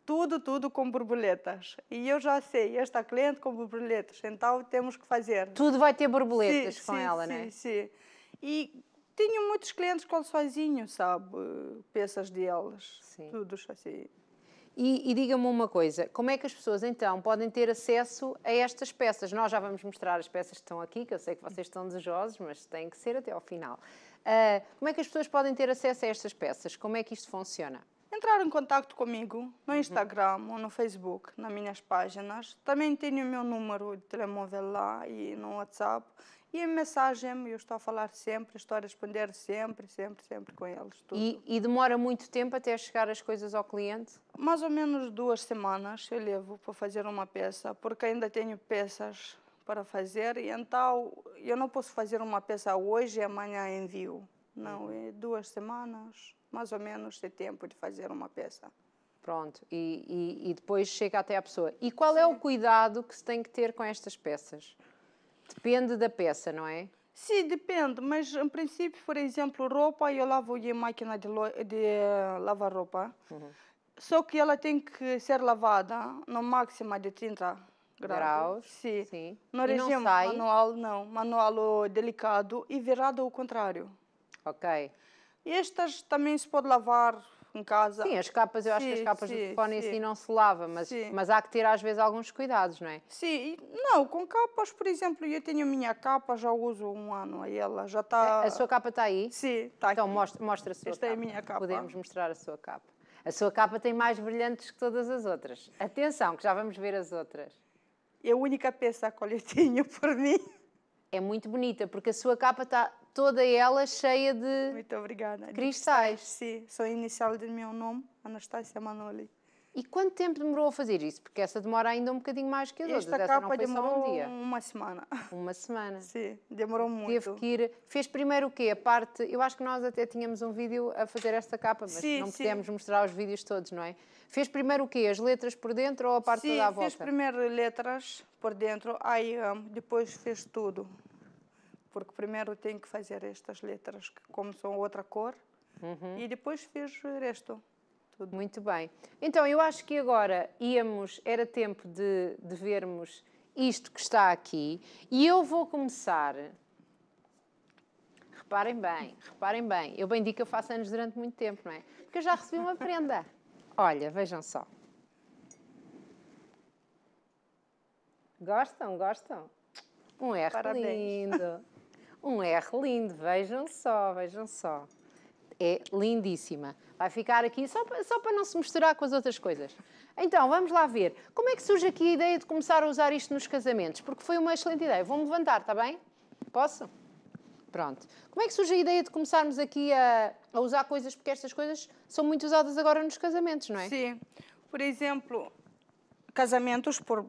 Speaker 2: tudo, tudo com borboletas. E eu já sei, esta cliente com borboletas, então temos que fazer. Tudo vai ter borboletas sim, com sim, ela, sim, né? Sim, sim. E tenho muitos clientes com sozinho, sabe? Peças deles. sim. tudo assim. E, e
Speaker 1: diga-me uma coisa, como é que as pessoas então podem ter acesso a estas peças? Nós já vamos mostrar as peças que estão aqui, que eu sei que vocês estão desejosos, mas tem que ser até ao final. Uh, como é que as pessoas podem ter acesso a estas peças? Como é que isto funciona?
Speaker 2: Entrar em contato comigo no uhum. Instagram uhum. ou no Facebook, nas minhas páginas. Também tenho o meu número de telemóvel lá e no WhatsApp. E a mensagem, eu estou a falar sempre, estou a responder sempre, sempre, sempre com eles. E, e, demora muito tempo até chegar as coisas ao cliente? Mais ou menos duas semanas eu levo para fazer uma peça, porque ainda tenho peças para fazer, e então eu não posso fazer uma peça hoje e amanhã envio. Não, é duas semanas, mais ou menos, de tempo de fazer uma peça. Pronto, e,
Speaker 1: e, e depois chega até a pessoa. E qual Sim. é o cuidado que se tem que ter com estas peças? Depende da peça, não é?
Speaker 2: Sim, depende, mas em princípio, por exemplo, roupa, eu lavo em máquina de, de lavar roupa. Uhum. Só que ela tem que ser lavada no máximo de 30 graus. graus sim. sim. No e regime não sai? manual, não. Manual delicado e virado ao contrário. Ok. Estas também se pode lavar em casa. Sim, as capas, eu acho que as capas sim, do telefone assim não se lava, mas, mas há que ter às vezes alguns cuidados, não é? Sim, não, com capas, por exemplo, eu tenho a minha capa, já uso um ano, e ela já está... A sua capa está aí? Sim, está Então aqui.
Speaker 1: mostra, mostra a sua Esta capa. é a minha capa. Podemos mostrar a sua capa. A sua capa tem mais brilhantes que todas as outras. Atenção, que já vamos ver as outras. É a única peça que eu tenho (laughs) por mim. É muito bonita, porque a sua capa está toda ela cheia de Muito obrigada. cristais. Sim, sou a inicial do meu nome, Anastácia Manoli. E quanto tempo demorou a fazer isso? Porque essa demora ainda um bocadinho mais que as outras. Esta capa demorou um
Speaker 2: uma semana. Uma semana. Sim,
Speaker 1: demorou muito. Teve que ir. Fez primeiro o quê? A parte. Eu acho que nós até tínhamos um vídeo a fazer esta capa, mas sim, não pudemos sim. mostrar os vídeos todos, não é? Fez primeiro o quê? As letras por dentro ou a parte sim, toda à volta? Sim, fiz
Speaker 2: primeiro letras por dentro, aí depois fez tudo porque primeiro tenho que fazer estas letras, que como são outra cor, uhum. e depois fiz o resto. Tudo. Muito bem. Então, eu acho que agora
Speaker 1: íamos, era tempo de, de vermos isto que está aqui, e eu vou começar reparem bem, reparem bem. Eu bem digo que eu faço anos durante muito tempo, não é? Porque eu já recebi uma prenda. Olha, vejam só. Gostam, gostam? Um R Parabéns. lindo. Um R lindo, vejam só, vejam só. É lindíssima. Vai ficar aqui só para, só para não se misturar com as outras coisas. Então, vamos lá ver. Como é que surge aqui a ideia de começar a usar isto nos casamentos? Porque foi uma excelente ideia. Vou-me levantar, está bem? Posso? Pronto. Como é que surge a ideia de começarmos aqui a,
Speaker 2: a usar coisas, porque estas coisas são muito usadas agora nos casamentos, não é? Sim. Por exemplo, casamentos por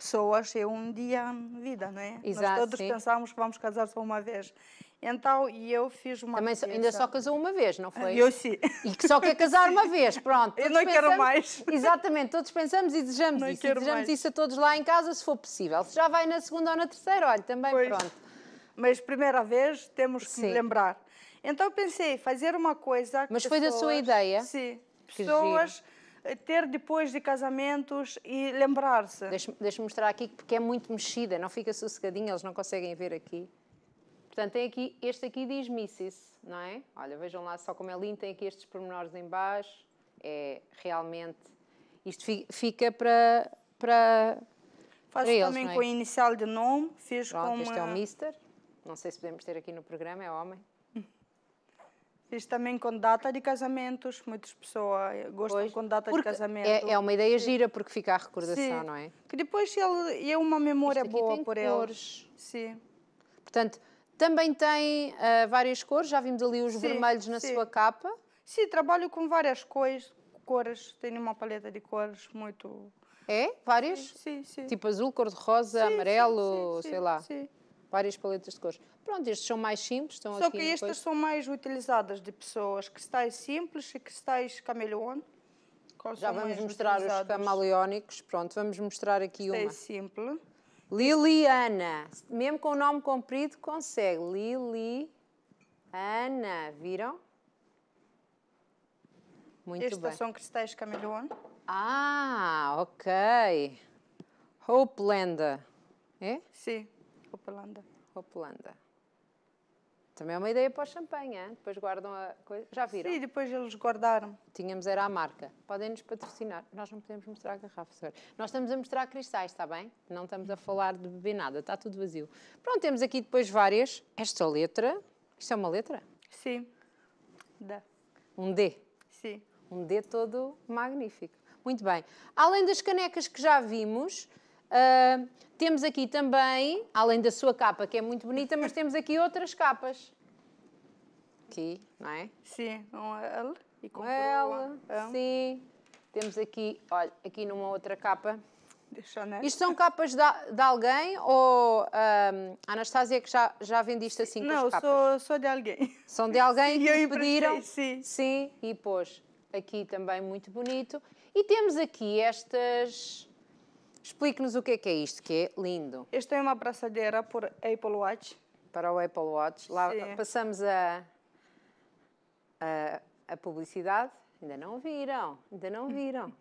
Speaker 2: pessoas é um dia na vida, não é? Exato, Nós todos sim. que vamos casar só uma vez. Então, e eu fiz uma Também só, ainda só casou uma vez, não foi? Eu sim. E
Speaker 1: que só quer casar uma (laughs) vez, pronto. Eu não quero mais. (laughs) Exatamente, todos pensamos e desejamos não isso. E desejamos mais. isso a todos lá em casa, se for possível. Se já vai na segunda ou na terceira,
Speaker 2: olha, também pois. pronto. Mas primeira vez temos que sim. lembrar. Então pensei, fazer uma coisa... Mas pessoas, foi da sua ideia? Sim.
Speaker 1: Pessoas
Speaker 2: eh, ter depois de casamentos e lembrar-se. Deixa-me mostrar aqui porque é muito mexida, não fica sossegadinha,
Speaker 1: eles não conseguem ver aqui. Portanto, tem aqui, este aqui diz Mrs, não é? Olha, vejam lá só como é lindo, tem aqui estes pormenores em baixo. É realmente... Isto
Speaker 2: fica para... para
Speaker 1: Faz para também eles, é? com a
Speaker 2: inicial de nome, fiz Pronto, com... este é o Mister.
Speaker 1: Não sei se podemos ter aqui no programa, é homem.
Speaker 2: Fiz também com data de casamentos, muitas pessoas gostam pois, com data de é- casamento. É, é, uma
Speaker 1: ideia gira porque fica a recordação, Sim, não é?
Speaker 2: Que depois ele, é uma memória boa por cores. ele. Sim. Portanto, também tem uh, várias cores, já vimos ali os sim, vermelhos na sim. sua capa. Sim, trabalho com várias cores, cores, tenho uma paleta de cores muito...
Speaker 1: É? Várias? Sim, sim. sim. Tipo azul, cor-de-rosa, amarelo, sei lá. Sim várias paletas de cores. Pronto, estes são mais simples. Estão Só que estas são
Speaker 2: mais utilizadas de pessoas que estáis simples e que estáis camaleon. Já vamos mostrar os
Speaker 1: camaleónicos. Pronto, vamos mostrar aqui Stay uma.
Speaker 2: simples.
Speaker 1: Liliana. Mesmo com o nome comprido, consegue. Liliana. Viram? Muito Estes bem. são
Speaker 2: cristais camaleon.
Speaker 1: Ah, ok. Hope Lenda. É? Sim. Hopelanda. Hopelanda. Também é uma ideia para o champanhe, depois guardam a coisa. Já viram? Sim, depois eles guardaram. Tínhamos, era a marca. Podem-nos patrocinar. Nós não podemos mostrar a garrafa, senhor. Nós estamos a mostrar cristais, está bem? Não estamos a falar de beber nada, está tudo vazio. Pronto, temos aqui depois várias. Esta letra, isto é uma letra? Sim. Dá. Um D? Sim. Um D todo magnífico. Muito bem. Além das canecas que já vimos, Uh, temos aqui também, além da sua capa, que é muito bonita, mas temos aqui outras capas. Aqui, não é? Sim, com L e com L. Sim. Temos aqui, olha, aqui numa outra capa. Isto são capas de, de alguém ou um, a Anastásia que já, já vende isto assim Não, as capas? Não,
Speaker 2: sou, sou de alguém. São de alguém (laughs) que pediram? Sim. Sim,
Speaker 1: e pôs aqui também muito bonito. E temos aqui estas Explique-nos o que é, que é isto, que é lindo. Isto é uma braçadeira por Apple Watch. Para o Apple Watch. Lá Sim. passamos a, a, a, publicidade. Ainda não viram, ainda não viram.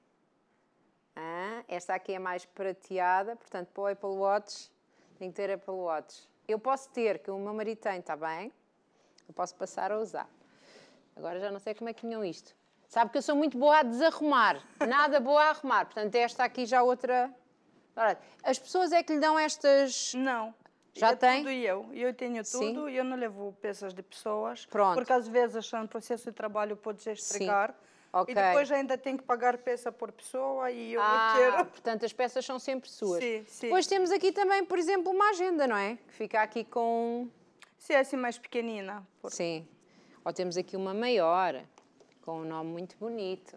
Speaker 1: Ah, (laughs) esta aqui é mais prateada, portanto, para o Apple Watch, tem que ter Apple Watch. Eu posso ter, que o meu marido tem, está bem? Eu posso passar a usar. Agora já não sei como é que tinham isto. Sabe que eu sou muito boa a desarrumar, nada boa a arrumar. Portanto, esta aqui já outra as pessoas é que lhe dão estas. Não.
Speaker 2: Já é tem? Tudo eu. Eu tenho tudo. Sim. Eu não levo peças de pessoas. Pronto. Porque às vezes achando no processo de trabalho podes estragar. Sim. Okay. E depois ainda tem que pagar peça por pessoa
Speaker 1: e eu ah, quero. (laughs) Portanto, as peças são sempre suas. Sim, sim. Depois temos aqui também, por exemplo, uma agenda, não é? Que fica aqui com. Sim, é assim mais pequenina. Por... Sim. Ou temos aqui uma maior, com um nome muito bonito.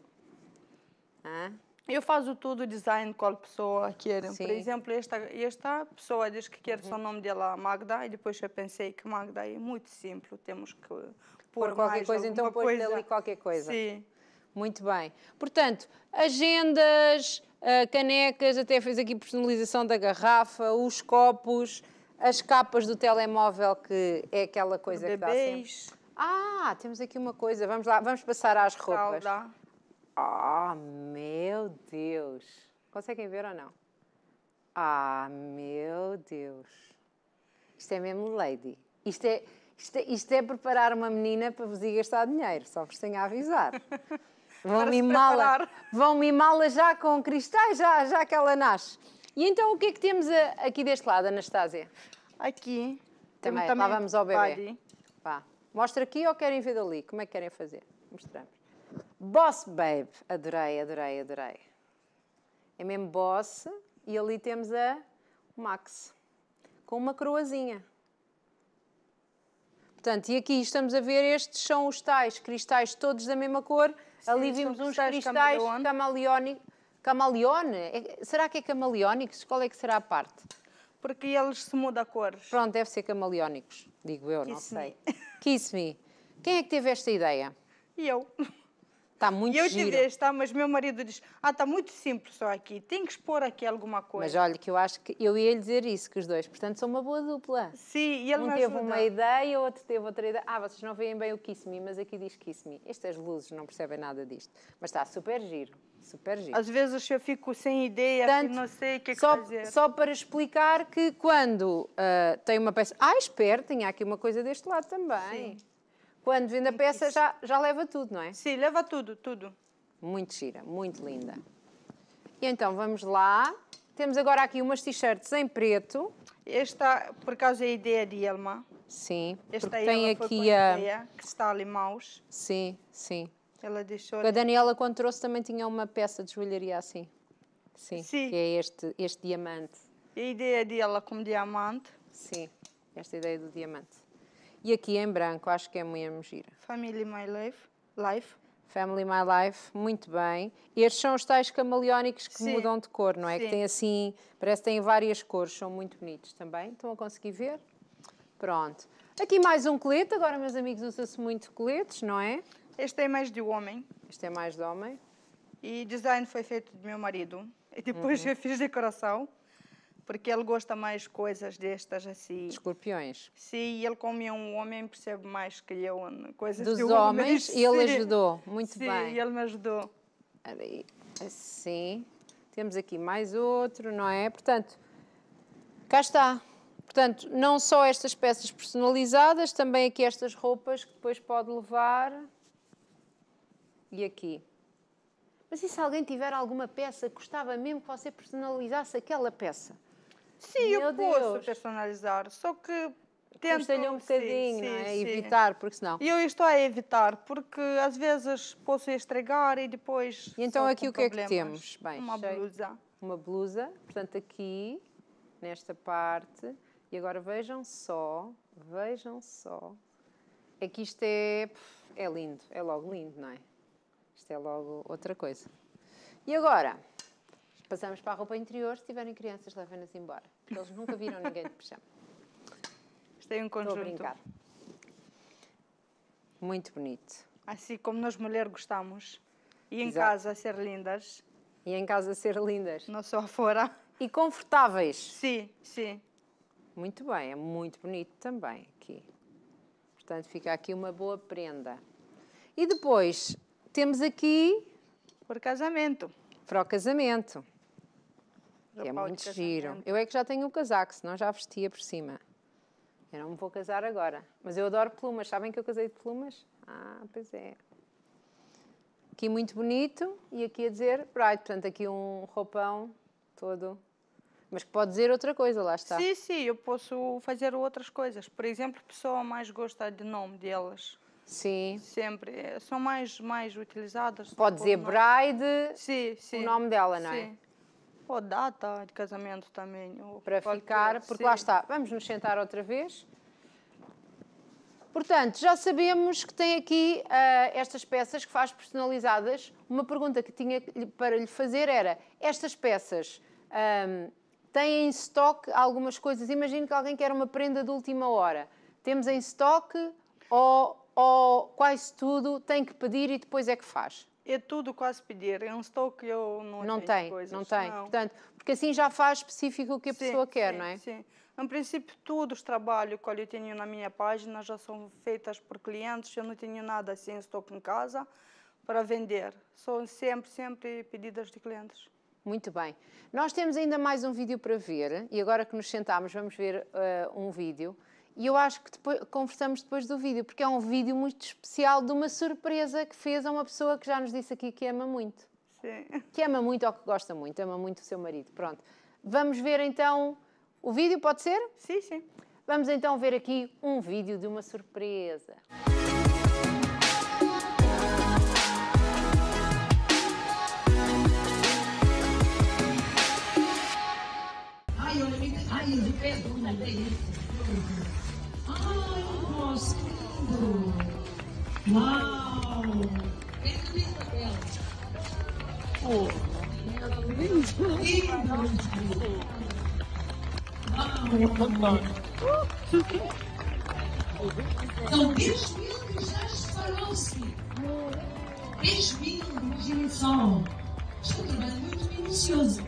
Speaker 1: Hã? Ah? Eu faço
Speaker 2: tudo design qual pessoa quer. Por exemplo, esta, esta pessoa diz que quer uhum. só o nome dela Magda e depois eu pensei que Magda é muito simples, temos que pôr,
Speaker 1: pôr qualquer mais coisa, então pôr coisa. ali qualquer coisa. Sim.
Speaker 2: Muito bem. Portanto, agendas,
Speaker 1: eh, canecas, até fez aqui personalização da garrafa, os copos, as capas do telemóvel, que é aquela coisa que dá sempre. Ah, temos aqui uma coisa. Vamos lá, vamos passar às roupas. Calda. Ah, oh, meu Deus! Conseguem ver ou não? Ah, meu Deus! Isto é mesmo lady. Isto é, isto é, isto é preparar uma menina para vos ir gastar dinheiro, só vos tenho a avisar. (laughs) Vão mimá-la vão mimá já com cristais, já, já que ela nasce. E então o que é que temos a, eh, aqui deste lado, Anastácia? Aqui. Também, também lá vamos ao bebê. Mostra aqui ou querem ver dali? Como é que querem fazer? Mostramos. Boss Babe. Adorei, adorei, adorei. É mesmo Boss. E ali temos a Max. Com uma coroazinha. Portanto, e aqui estamos a ver, estes são os tais cristais todos da mesma cor. Sim, ali vimos uns cristais camaleónicos. Camaleone? É, será que é camaleónicos? Qual é que será a parte? Porque eles se mudam a cores. Pronto, deve ser camaleónicos,
Speaker 2: digo eu, Kiss não sei.
Speaker 1: (laughs) Kiss me. Quem é que teve esta ideia?
Speaker 2: Eu. Está muito e eu giro. devia está mas meu marido diz, ah, está muito simples só aqui, tem que expor aqui alguma coisa. Mas olha, que eu acho que eu ia lhe dizer isso, que os dois, portanto, são uma boa dupla. Sim,
Speaker 1: e ele Um teve ajuda. uma ideia, outro teve outra ideia. Ah, vocês não veem bem o Kiss Me, mas aqui diz Kiss Me. Estas luzes não percebem nada disto. Mas está super giro, super giro. Às vezes eu fico sem ideia, Portanto, não sei o que, é que fazer. Só para explicar que quando uh, tem uma peça... Ah, espera, tinha aqui uma coisa deste lado também. Sim. Quando vem da peça já, já leva tudo, não é? Sim, leva tudo, tudo. Muito gira, muito linda. E então vamos lá. Temos agora aqui umas t-shirts em preto. Esta,
Speaker 2: por causa da ideia de Elma.
Speaker 1: Sim, Esta porque tem aqui a... Ideia,
Speaker 2: que está ali maus.
Speaker 1: Sim, sim.
Speaker 2: Ela deixou... A Daniela,
Speaker 1: quando trouxe, também tinha uma peça de joelharia assim. Sim, sim. que é este, este diamante. A ideia dela como diamante. Sim, esta ideia do diamante. E aqui em branco, acho que é mesmo gira. Family My Life. Life. Family My Life, muito bem. Estes são os tais camaleónicos que Sim. mudam de cor, não é? Sim. Que têm assim, parece que têm várias cores, são muito bonitos também. Estão a conseguir ver? Pronto. Aqui mais um colete, agora meus amigos usam se muito coletes, não
Speaker 2: é? Este é mais de homem. Este é mais de homem. E o design foi feito do meu marido. E depois uhum. eu fiz decoração porque ele gosta mais coisas destas assim. Escorpiões. Sim, ele como é um homem percebe mais que eu é coisas dos homens. e ele ajudou muito sim, bem. Sim, ele me ajudou. Assim,
Speaker 1: temos aqui mais outro, não é? Portanto, cá está. Portanto, não só estas peças personalizadas, também aqui estas roupas que depois pode levar. E aqui. Mas e se alguém tiver alguma peça, gostava mesmo que você personalizasse aquela peça? Sim, Meu eu posso Deus.
Speaker 2: personalizar, só que tento um bocadinho, é? sim, é? Evitar, porque senão... Eu estou a evitar, porque às vezes posso estragar e depois... E então aqui o que é que temos? Bem, uma cheio. blusa.
Speaker 1: Uma blusa, portanto aqui, nesta parte, e agora vejam só, vejam só, é que isto é, é lindo, é logo lindo, não é? Isto é logo outra coisa. E agora... Passamos para a roupa interior, se tiverem crianças, levem-nas embora. Porque eles nunca viram ninguém de pijama.
Speaker 2: (laughs) Isto é um conjunto. Estou a brincar.
Speaker 1: Muito bonito.
Speaker 2: Assim como nós mulheres gostamos. E em Exato. casa ser lindas.
Speaker 1: E em casa ser lindas. Não só fora. E confortáveis. Sim, sim. Muito bem, é muito bonito também aqui. Portanto, fica aqui uma boa prenda. E depois temos aqui. o casamento. Para o casamento. Que é muito giro. Eu é que já tenho o um casaco, senão já vestia por cima. Eu não me vou casar agora. Mas eu adoro plumas. Sabem que eu casei de plumas? Ah, pois é. Aqui muito bonito e aqui a dizer bride. Portanto, aqui um roupão todo. Mas que pode dizer outra coisa, lá está. Sim,
Speaker 2: sim, eu posso fazer outras coisas. Por exemplo, pessoa mais gosta é de nome delas. Sim. Sempre. É, são mais, mais utilizadas. Pode dizer nome. bride, sim, sim. o nome dela, não é? sim. é? Ou data de casamento também. Para ficar, porque lá está. Vamos nos sentar outra vez.
Speaker 1: Portanto, já sabemos que tem aqui uh, estas peças que faz personalizadas. Uma pergunta que tinha para lhe fazer era: estas peças um, ehm, têm em estoque algumas coisas? Imagino que alguém quer uma prenda de última hora. Temos em estoque ou, ou quase tudo tem que pedir e depois é que faz?
Speaker 2: é tudo quase pedir. É um estoque eu não, não tem, coisas. Não tem, não tem.
Speaker 1: Porque assim já faz específico o que a sim, pessoa quer, sim, não é?
Speaker 2: Sim. No princípio, todos os trabalhos que eu tenho na minha página já são feitos por clientes. Eu não tenho nada assim, estoque em casa para vender. São sempre, sempre pedidas de clientes.
Speaker 1: Muito bem. Nós temos ainda mais um vídeo para ver e agora que nos sentamos vamos ver uh, um vídeo e eu acho que depois, conversamos depois do vídeo, porque é um vídeo muito especial de uma surpresa que fez a uma pessoa que já nos disse aqui que ama muito. Sim. Que ama muito ou que gosta muito, ama muito o seu marido. Pronto. Vamos ver então o vídeo, pode ser? Sim, sim. Vamos então ver aqui um vídeo de uma surpresa. Música
Speaker 2: São então, 10 mil cristãos que farão-se. mil de missão. Isto é um trabalho muito minucioso.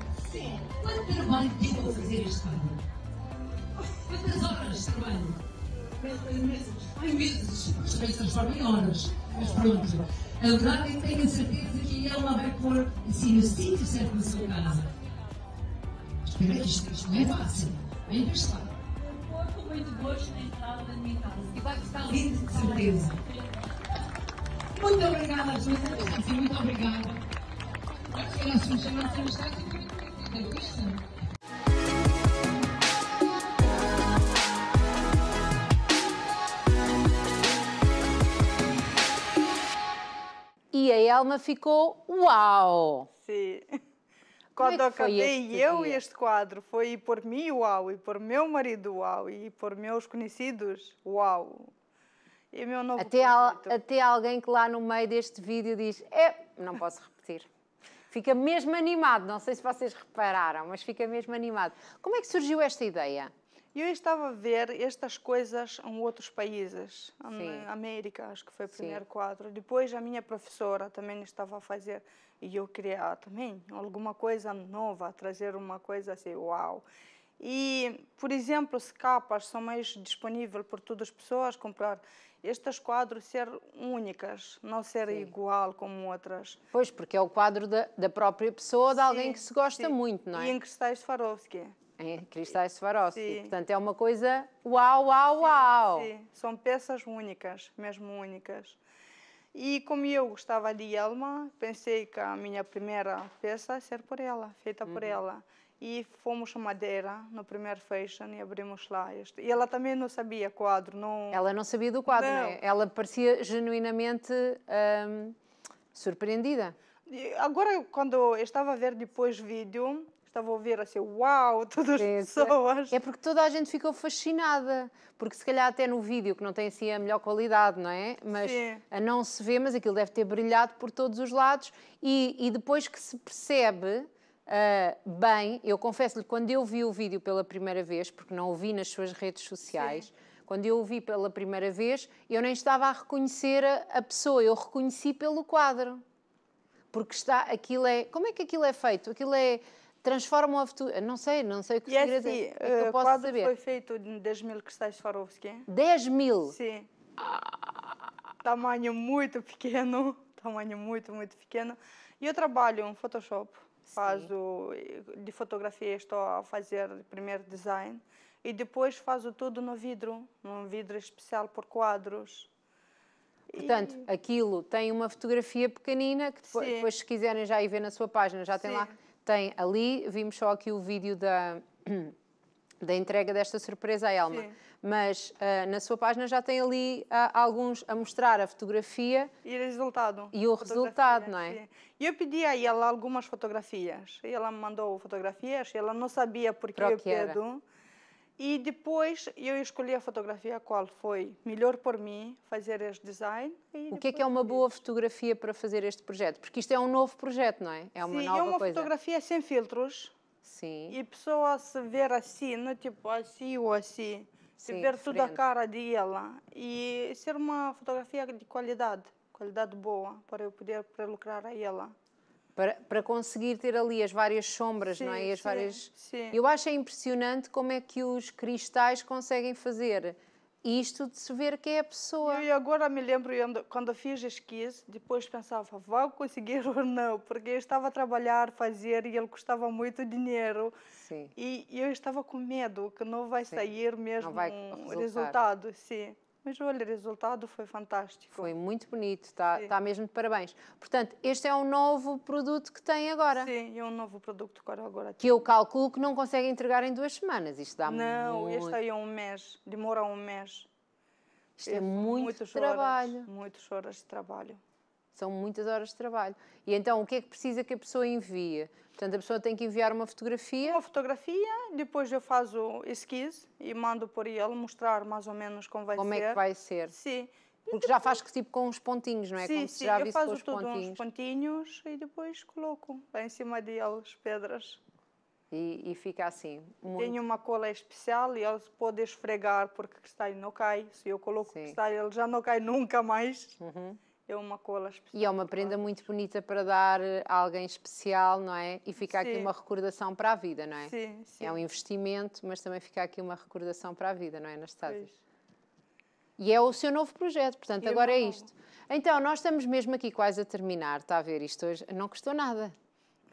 Speaker 1: Quanto trabalho tem para fazer este trabalho? Quantas horas de trabalho? Tem meses. Tem meses. Os bem se em horas. Mas pronto. A verdade é que tenho a certeza que ela vai pôr assim no sítio certo na sua casa. Espera isto, isto não é fácil. Vem para o Corpo muito gosto na entrada da minha casa. E vai ficar lindo, com certeza. Muito obrigada, Júlia. Muito obrigada. Acho que a está E a Elma ficou uau!
Speaker 2: Sim quando é acabei eu dia? este quadro, foi por mim uau, e por meu marido uau, e por meus conhecidos uau.
Speaker 1: meu novo até, al, até alguém que lá no meio deste vídeo diz, é, não posso repetir. Fica mesmo animado, não sei se vocês repararam, mas fica mesmo animado. Como é que surgiu esta ideia? E eu estava a ver
Speaker 2: estas coisas em outros países, Sim. na América, acho que foi o primeiro Sim. quadro. Depois a minha professora também estava a fazer e eu queria ah, também alguma coisa nova, trazer uma coisa assim, uau. E, por exemplo, se capas são mais disponíveis para todas as pessoas comprar, estes quadros ser únicas, não ser sim. igual como outras.
Speaker 1: Pois, porque é o quadro da, da própria pessoa, de sim, alguém que se gosta sim. muito, não é? E em
Speaker 2: cristais de Swarovski em cristais Swarovski. Portanto,
Speaker 1: é uma coisa
Speaker 2: uau, uau, uau. Sim, são peças únicas, mesmo únicas. E como eu gostava de Elma, pensei que a minha primeira peça é ser por ela, feita uhum. por ela. E fomos a Madeira, no primeiro fashion, e abrimos lá. Este. E ela também não sabia quadro.
Speaker 1: Não... Ela não sabia do quadro, não, é? Ela parecia genuinamente hum, surpreendida. Agora, quando eu estava a ver depois vídeo, estava a ouvir assim, uau, (laughs) todas as pessoas. É porque toda a gente ficou fascinada, porque se calhar até no vídeo, que não tem assim a melhor qualidade, não é? Mas Sim. a não se vê, mas aquilo deve ter brilhado por todos os lados e, e depois que se percebe. Uh, bem, eu confesso-lhe, quando eu vi o vídeo pela primeira vez, porque não o vi nas suas redes sociais, Sim. quando eu o vi pela primeira vez, eu nem estava a reconhecer a pessoa, eu reconheci pelo quadro porque está aquilo é como é que aquilo é feito aquilo é transformam a futura. Não sei, não sei o que yes, é quer assim, é que eu eh, posso saber. foi
Speaker 2: feito em 10 mil cristais Swarovski. 10 mil? Sim. Tamanho muito pequeno, (laughs) tamanho muito, muito pequeno. E eu trabalho em Photoshop, faço de fotografia, estou a fazer primeiro design e depois faço tudo no vidro, num vidro especial por quadros. Portanto, e...
Speaker 1: aquilo tem uma fotografia pequenina que depois, depois, se quiserem já ir ver na sua página, já Sim. tem lá tem ali, vimos só aqui o vídeo da, (clears throat) da entrega desta surpresa à Elma, Sim. mas uh, na sua página já tem ali uh, alguns a mostrar a fotografia e
Speaker 2: o resultado. E o resultado, não é? Sim. Eu pedi a ela algumas fotografias, e ela me mandou fotografias, ela não sabia porque Pro eu pedi. E depois eu escolhi a fotografia qual foi melhor por mim fazer este design. o que é que é uma
Speaker 1: boa fotografia para fazer este projeto? Porque isto é um novo projeto, não é? É uma Sim, é nova coisa. é uma coisa.
Speaker 2: fotografia sem filtros. Sim. E pessoa se ver assim, não né, tipo assim ou assim. Se ver tudo toda a cara dela. E ser uma fotografia de qualidade, qualidade boa, para eu poder lucrar a ela
Speaker 1: para, para conseguir ter ali as várias sombras, sim, não é? E as sim, várias... Sim. Eu acho é impressionante como é que os cristais conseguem
Speaker 2: fazer isto de se ver quem é a pessoa. Eu agora me lembro, quando fiz esquise, depois pensava, vou conseguir (laughs) ou não, porque eu estava a trabalhar, fazer, e ele custava muito dinheiro. Sim. E eu estava com medo que não vai sim. sair mesmo o resultado. Sim. Mas olha, o resultado foi fantástico. Foi muito bonito, está
Speaker 1: tá mesmo de parabéns. Portanto, este é um novo produto que tem agora. Sim, é um novo produto que agora Que eu calculo que não consegue entregar em duas semanas, isto dá não, muito... Não, este
Speaker 2: aí é um mês, demora um mês. Isto é, é muito trabalho. Horas, muitas horas de trabalho.
Speaker 1: São muitas horas de trabalho. E então, o que é que precisa que a pessoa envie? Portanto, a pessoa tem
Speaker 2: que enviar uma fotografia? Uma fotografia, depois eu faço esquise e mando por ele mostrar mais ou menos como vai como ser. Como é que vai ser? Sim. Porque já faz que tipo com uns pontinhos, não é? Sim, como sim, já eu faço tudo pontinhos. uns pontinhos e depois coloco em cima deles pedras. E, e fica assim. Muito. Tenho uma cola especial e ele podem esfregar porque cristal não cai. Se eu coloco sim. cristal, ele já não cai nunca mais. Uhum. É uma cola especial.
Speaker 1: E é uma prenda muito bonita para dar eh, a alguém especial, não é? E fica sim. aqui uma recordação para a vida, não é? Sim, sim. É um investimento, mas também fica aqui uma recordação para a vida, não é? Nas estátuas. E é o seu novo projeto, portanto, e é agora é isto. Então, nós estamos mesmo aqui quase a terminar, está a ver? Isto hoje não custou nada.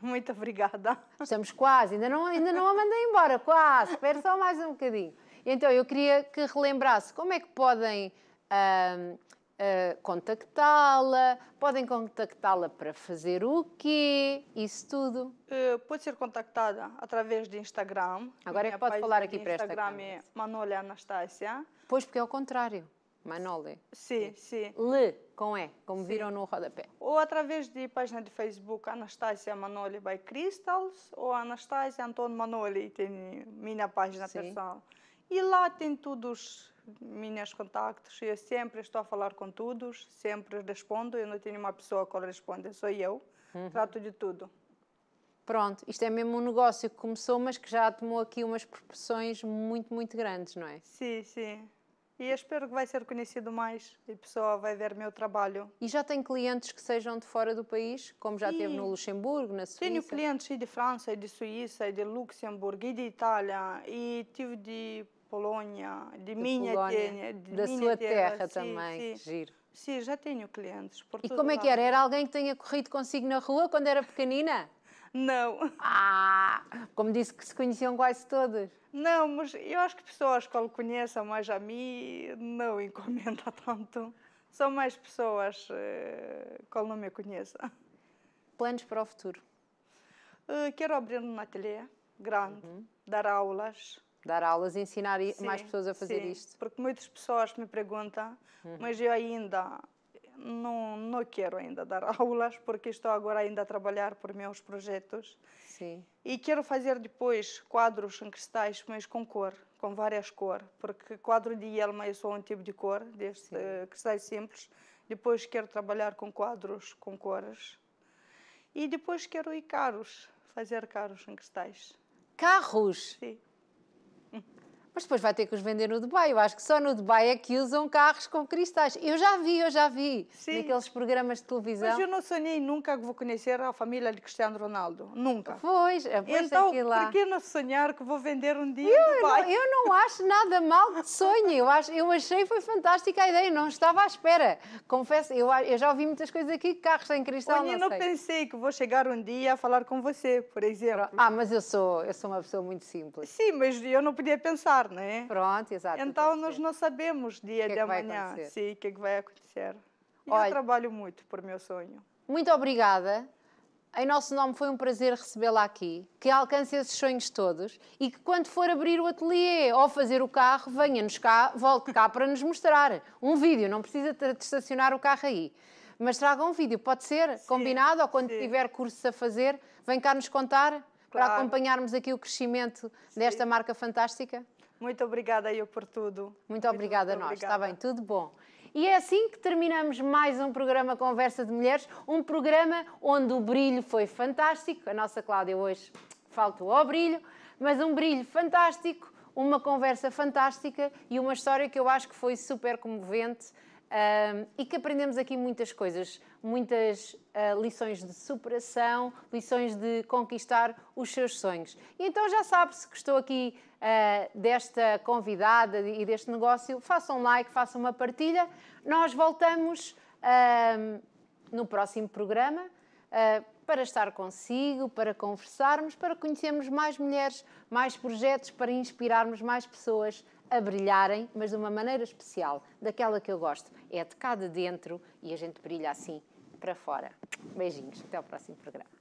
Speaker 2: Muito obrigada.
Speaker 1: Estamos quase, ainda não, ainda não a mandei embora, quase. Espera só mais um bocadinho. Então, eu queria que relembrasse como é que podem. Uh, eh, contactá-la? Podem contactá-la para fazer o quê? Isso tudo. Uh, pode ser
Speaker 2: contactada através de Instagram. Agora é que pode falar aqui para Instagram esta Instagram é Anastácia. Pois, porque é o contrário. Manole. Sim, é. sim. Le, com E, como sim. viram no rodapé. Ou através de página de Facebook Anastácia Manole by Crystals ou Anastácia Antônio Manole, tem minha página sim. pessoal. E lá tem todos minhas contactos, eu sempre estou a falar com todos, sempre respondo, eu não tenho uma pessoa que responde, sou eu, uhum. trato de tudo.
Speaker 1: Pronto, isto é mesmo um negócio que começou, mas que já tomou aqui umas proporções muito, muito grandes, não é? Sim,
Speaker 2: sim. E eu espero que vai ser conhecido mais e a pessoa vai ver meu trabalho.
Speaker 1: E já tem clientes que sejam de fora do país, como já Sim. teve no Luxemburgo, na Suíça? Tenho
Speaker 2: clientes de França, de Suíça, de Luxemburgo e de Itália. E tive de Polônia, de, minha Polónia, de Da minha sua terra, terra também, sim, giro. Sim, já tenho clientes. e como é que era? Era
Speaker 1: alguém que tenha corrido consigo na rua quando era pequenina? Não. Ah,
Speaker 2: como disse que se conheciam quase todos. Não, mas eu acho que pessoas que ele conheça mais a mim não encomenda (laughs) tanto. São mais pessoas eh, que ele não me conheço. Planos para o futuro? Uh, quero abrir um ateliê grande, uhum. dar aulas dar aulas e ensinar sim, mais pessoas a fazer sim, isto. Porque muitas pessoas me perguntam, uhum. mas eu ainda não, não quero ainda dar (laughs) aulas porque estou agora ainda a trabalhar por meus projetos. Sim. E quero fazer depois quadros em cristais, mas com cor, com várias cores, porque quadro de Yelma é só um tipo de cor, deste Sim. Eh, cristais simples. Depois quero trabalhar com quadros com cores. E depois quero ir caros, fazer caros em cristais.
Speaker 1: Carros? Sim mas depois vai ter que os vender no Dubai. Eu acho que só no Dubai é que usam carros com cristais. Eu já vi, eu já vi, Sim. naqueles programas de televisão. Mas eu não
Speaker 2: sonhei nunca que vou conhecer a família de Cristiano Ronaldo, nunca. Pois, é, pois então, lá. por que não sonhar que vou vender um dia eu no Dubai? Não, eu
Speaker 1: não acho nada mal que sonhe, eu, acho, eu achei foi fantástica a ideia, não estava à espera. Confesso, eu, eu já ouvi muitas coisas aqui, carros sem cristal, Olha, não, não sei. pensei
Speaker 2: que vou chegar um dia a falar com você, por exemplo. Ah, mas eu sou, eu sou uma pessoa muito simples. Sim, mas eu não podia pensar não é? Pronto, exato. Então, então nós não sabemos dia que é de é amanhã, o que, é que vai acontecer. Olha, eu trabalho muito por meu sonho.
Speaker 1: Muito obrigada. Em nosso nome foi um prazer recebê-la aqui, que alcance esses sonhos todos e que quando for abrir o ateliê ou fazer o carro, venha-nos cá, volte cá para nos mostrar um vídeo, não precisa de estacionar o carro aí. Mas traga um vídeo, pode ser? Sim, combinado? Ou quando sim. tiver cursos a fazer, vem cá nos contar claro. para acompanharmos aqui o crescimento sim. desta marca fantástica?
Speaker 2: Muito obrigada eu por tudo.
Speaker 1: Muito, obrigada a nós. Obrigada. Está bem, tudo bom. E é assim que terminamos mais um programa Conversa de Mulheres, um programa onde o brilho foi fantástico. A nossa Cláudia hoje faltou ao brilho, mas um brilho fantástico, uma conversa fantástica e uma história que eu acho que foi super comovente. Um, e que aprendemos aqui muitas coisas, muitas uh, lições de superação, lições de conquistar os seus sonhos. E então já sabe-se que estou aqui uh, desta convidada e deste negócio. Faça um like, faça uma partilha. Nós voltamos uh, no próximo programa ah, para estar consigo, para conversarmos, para conhecermos mais mulheres, mais projetos, para inspirarmos mais pessoas a brilharem, mas de uma maneira especial, daquela que eu gosto. É de cá de dentro e a gente brilha assim para fora. Beijinhos, até ao próximo programa.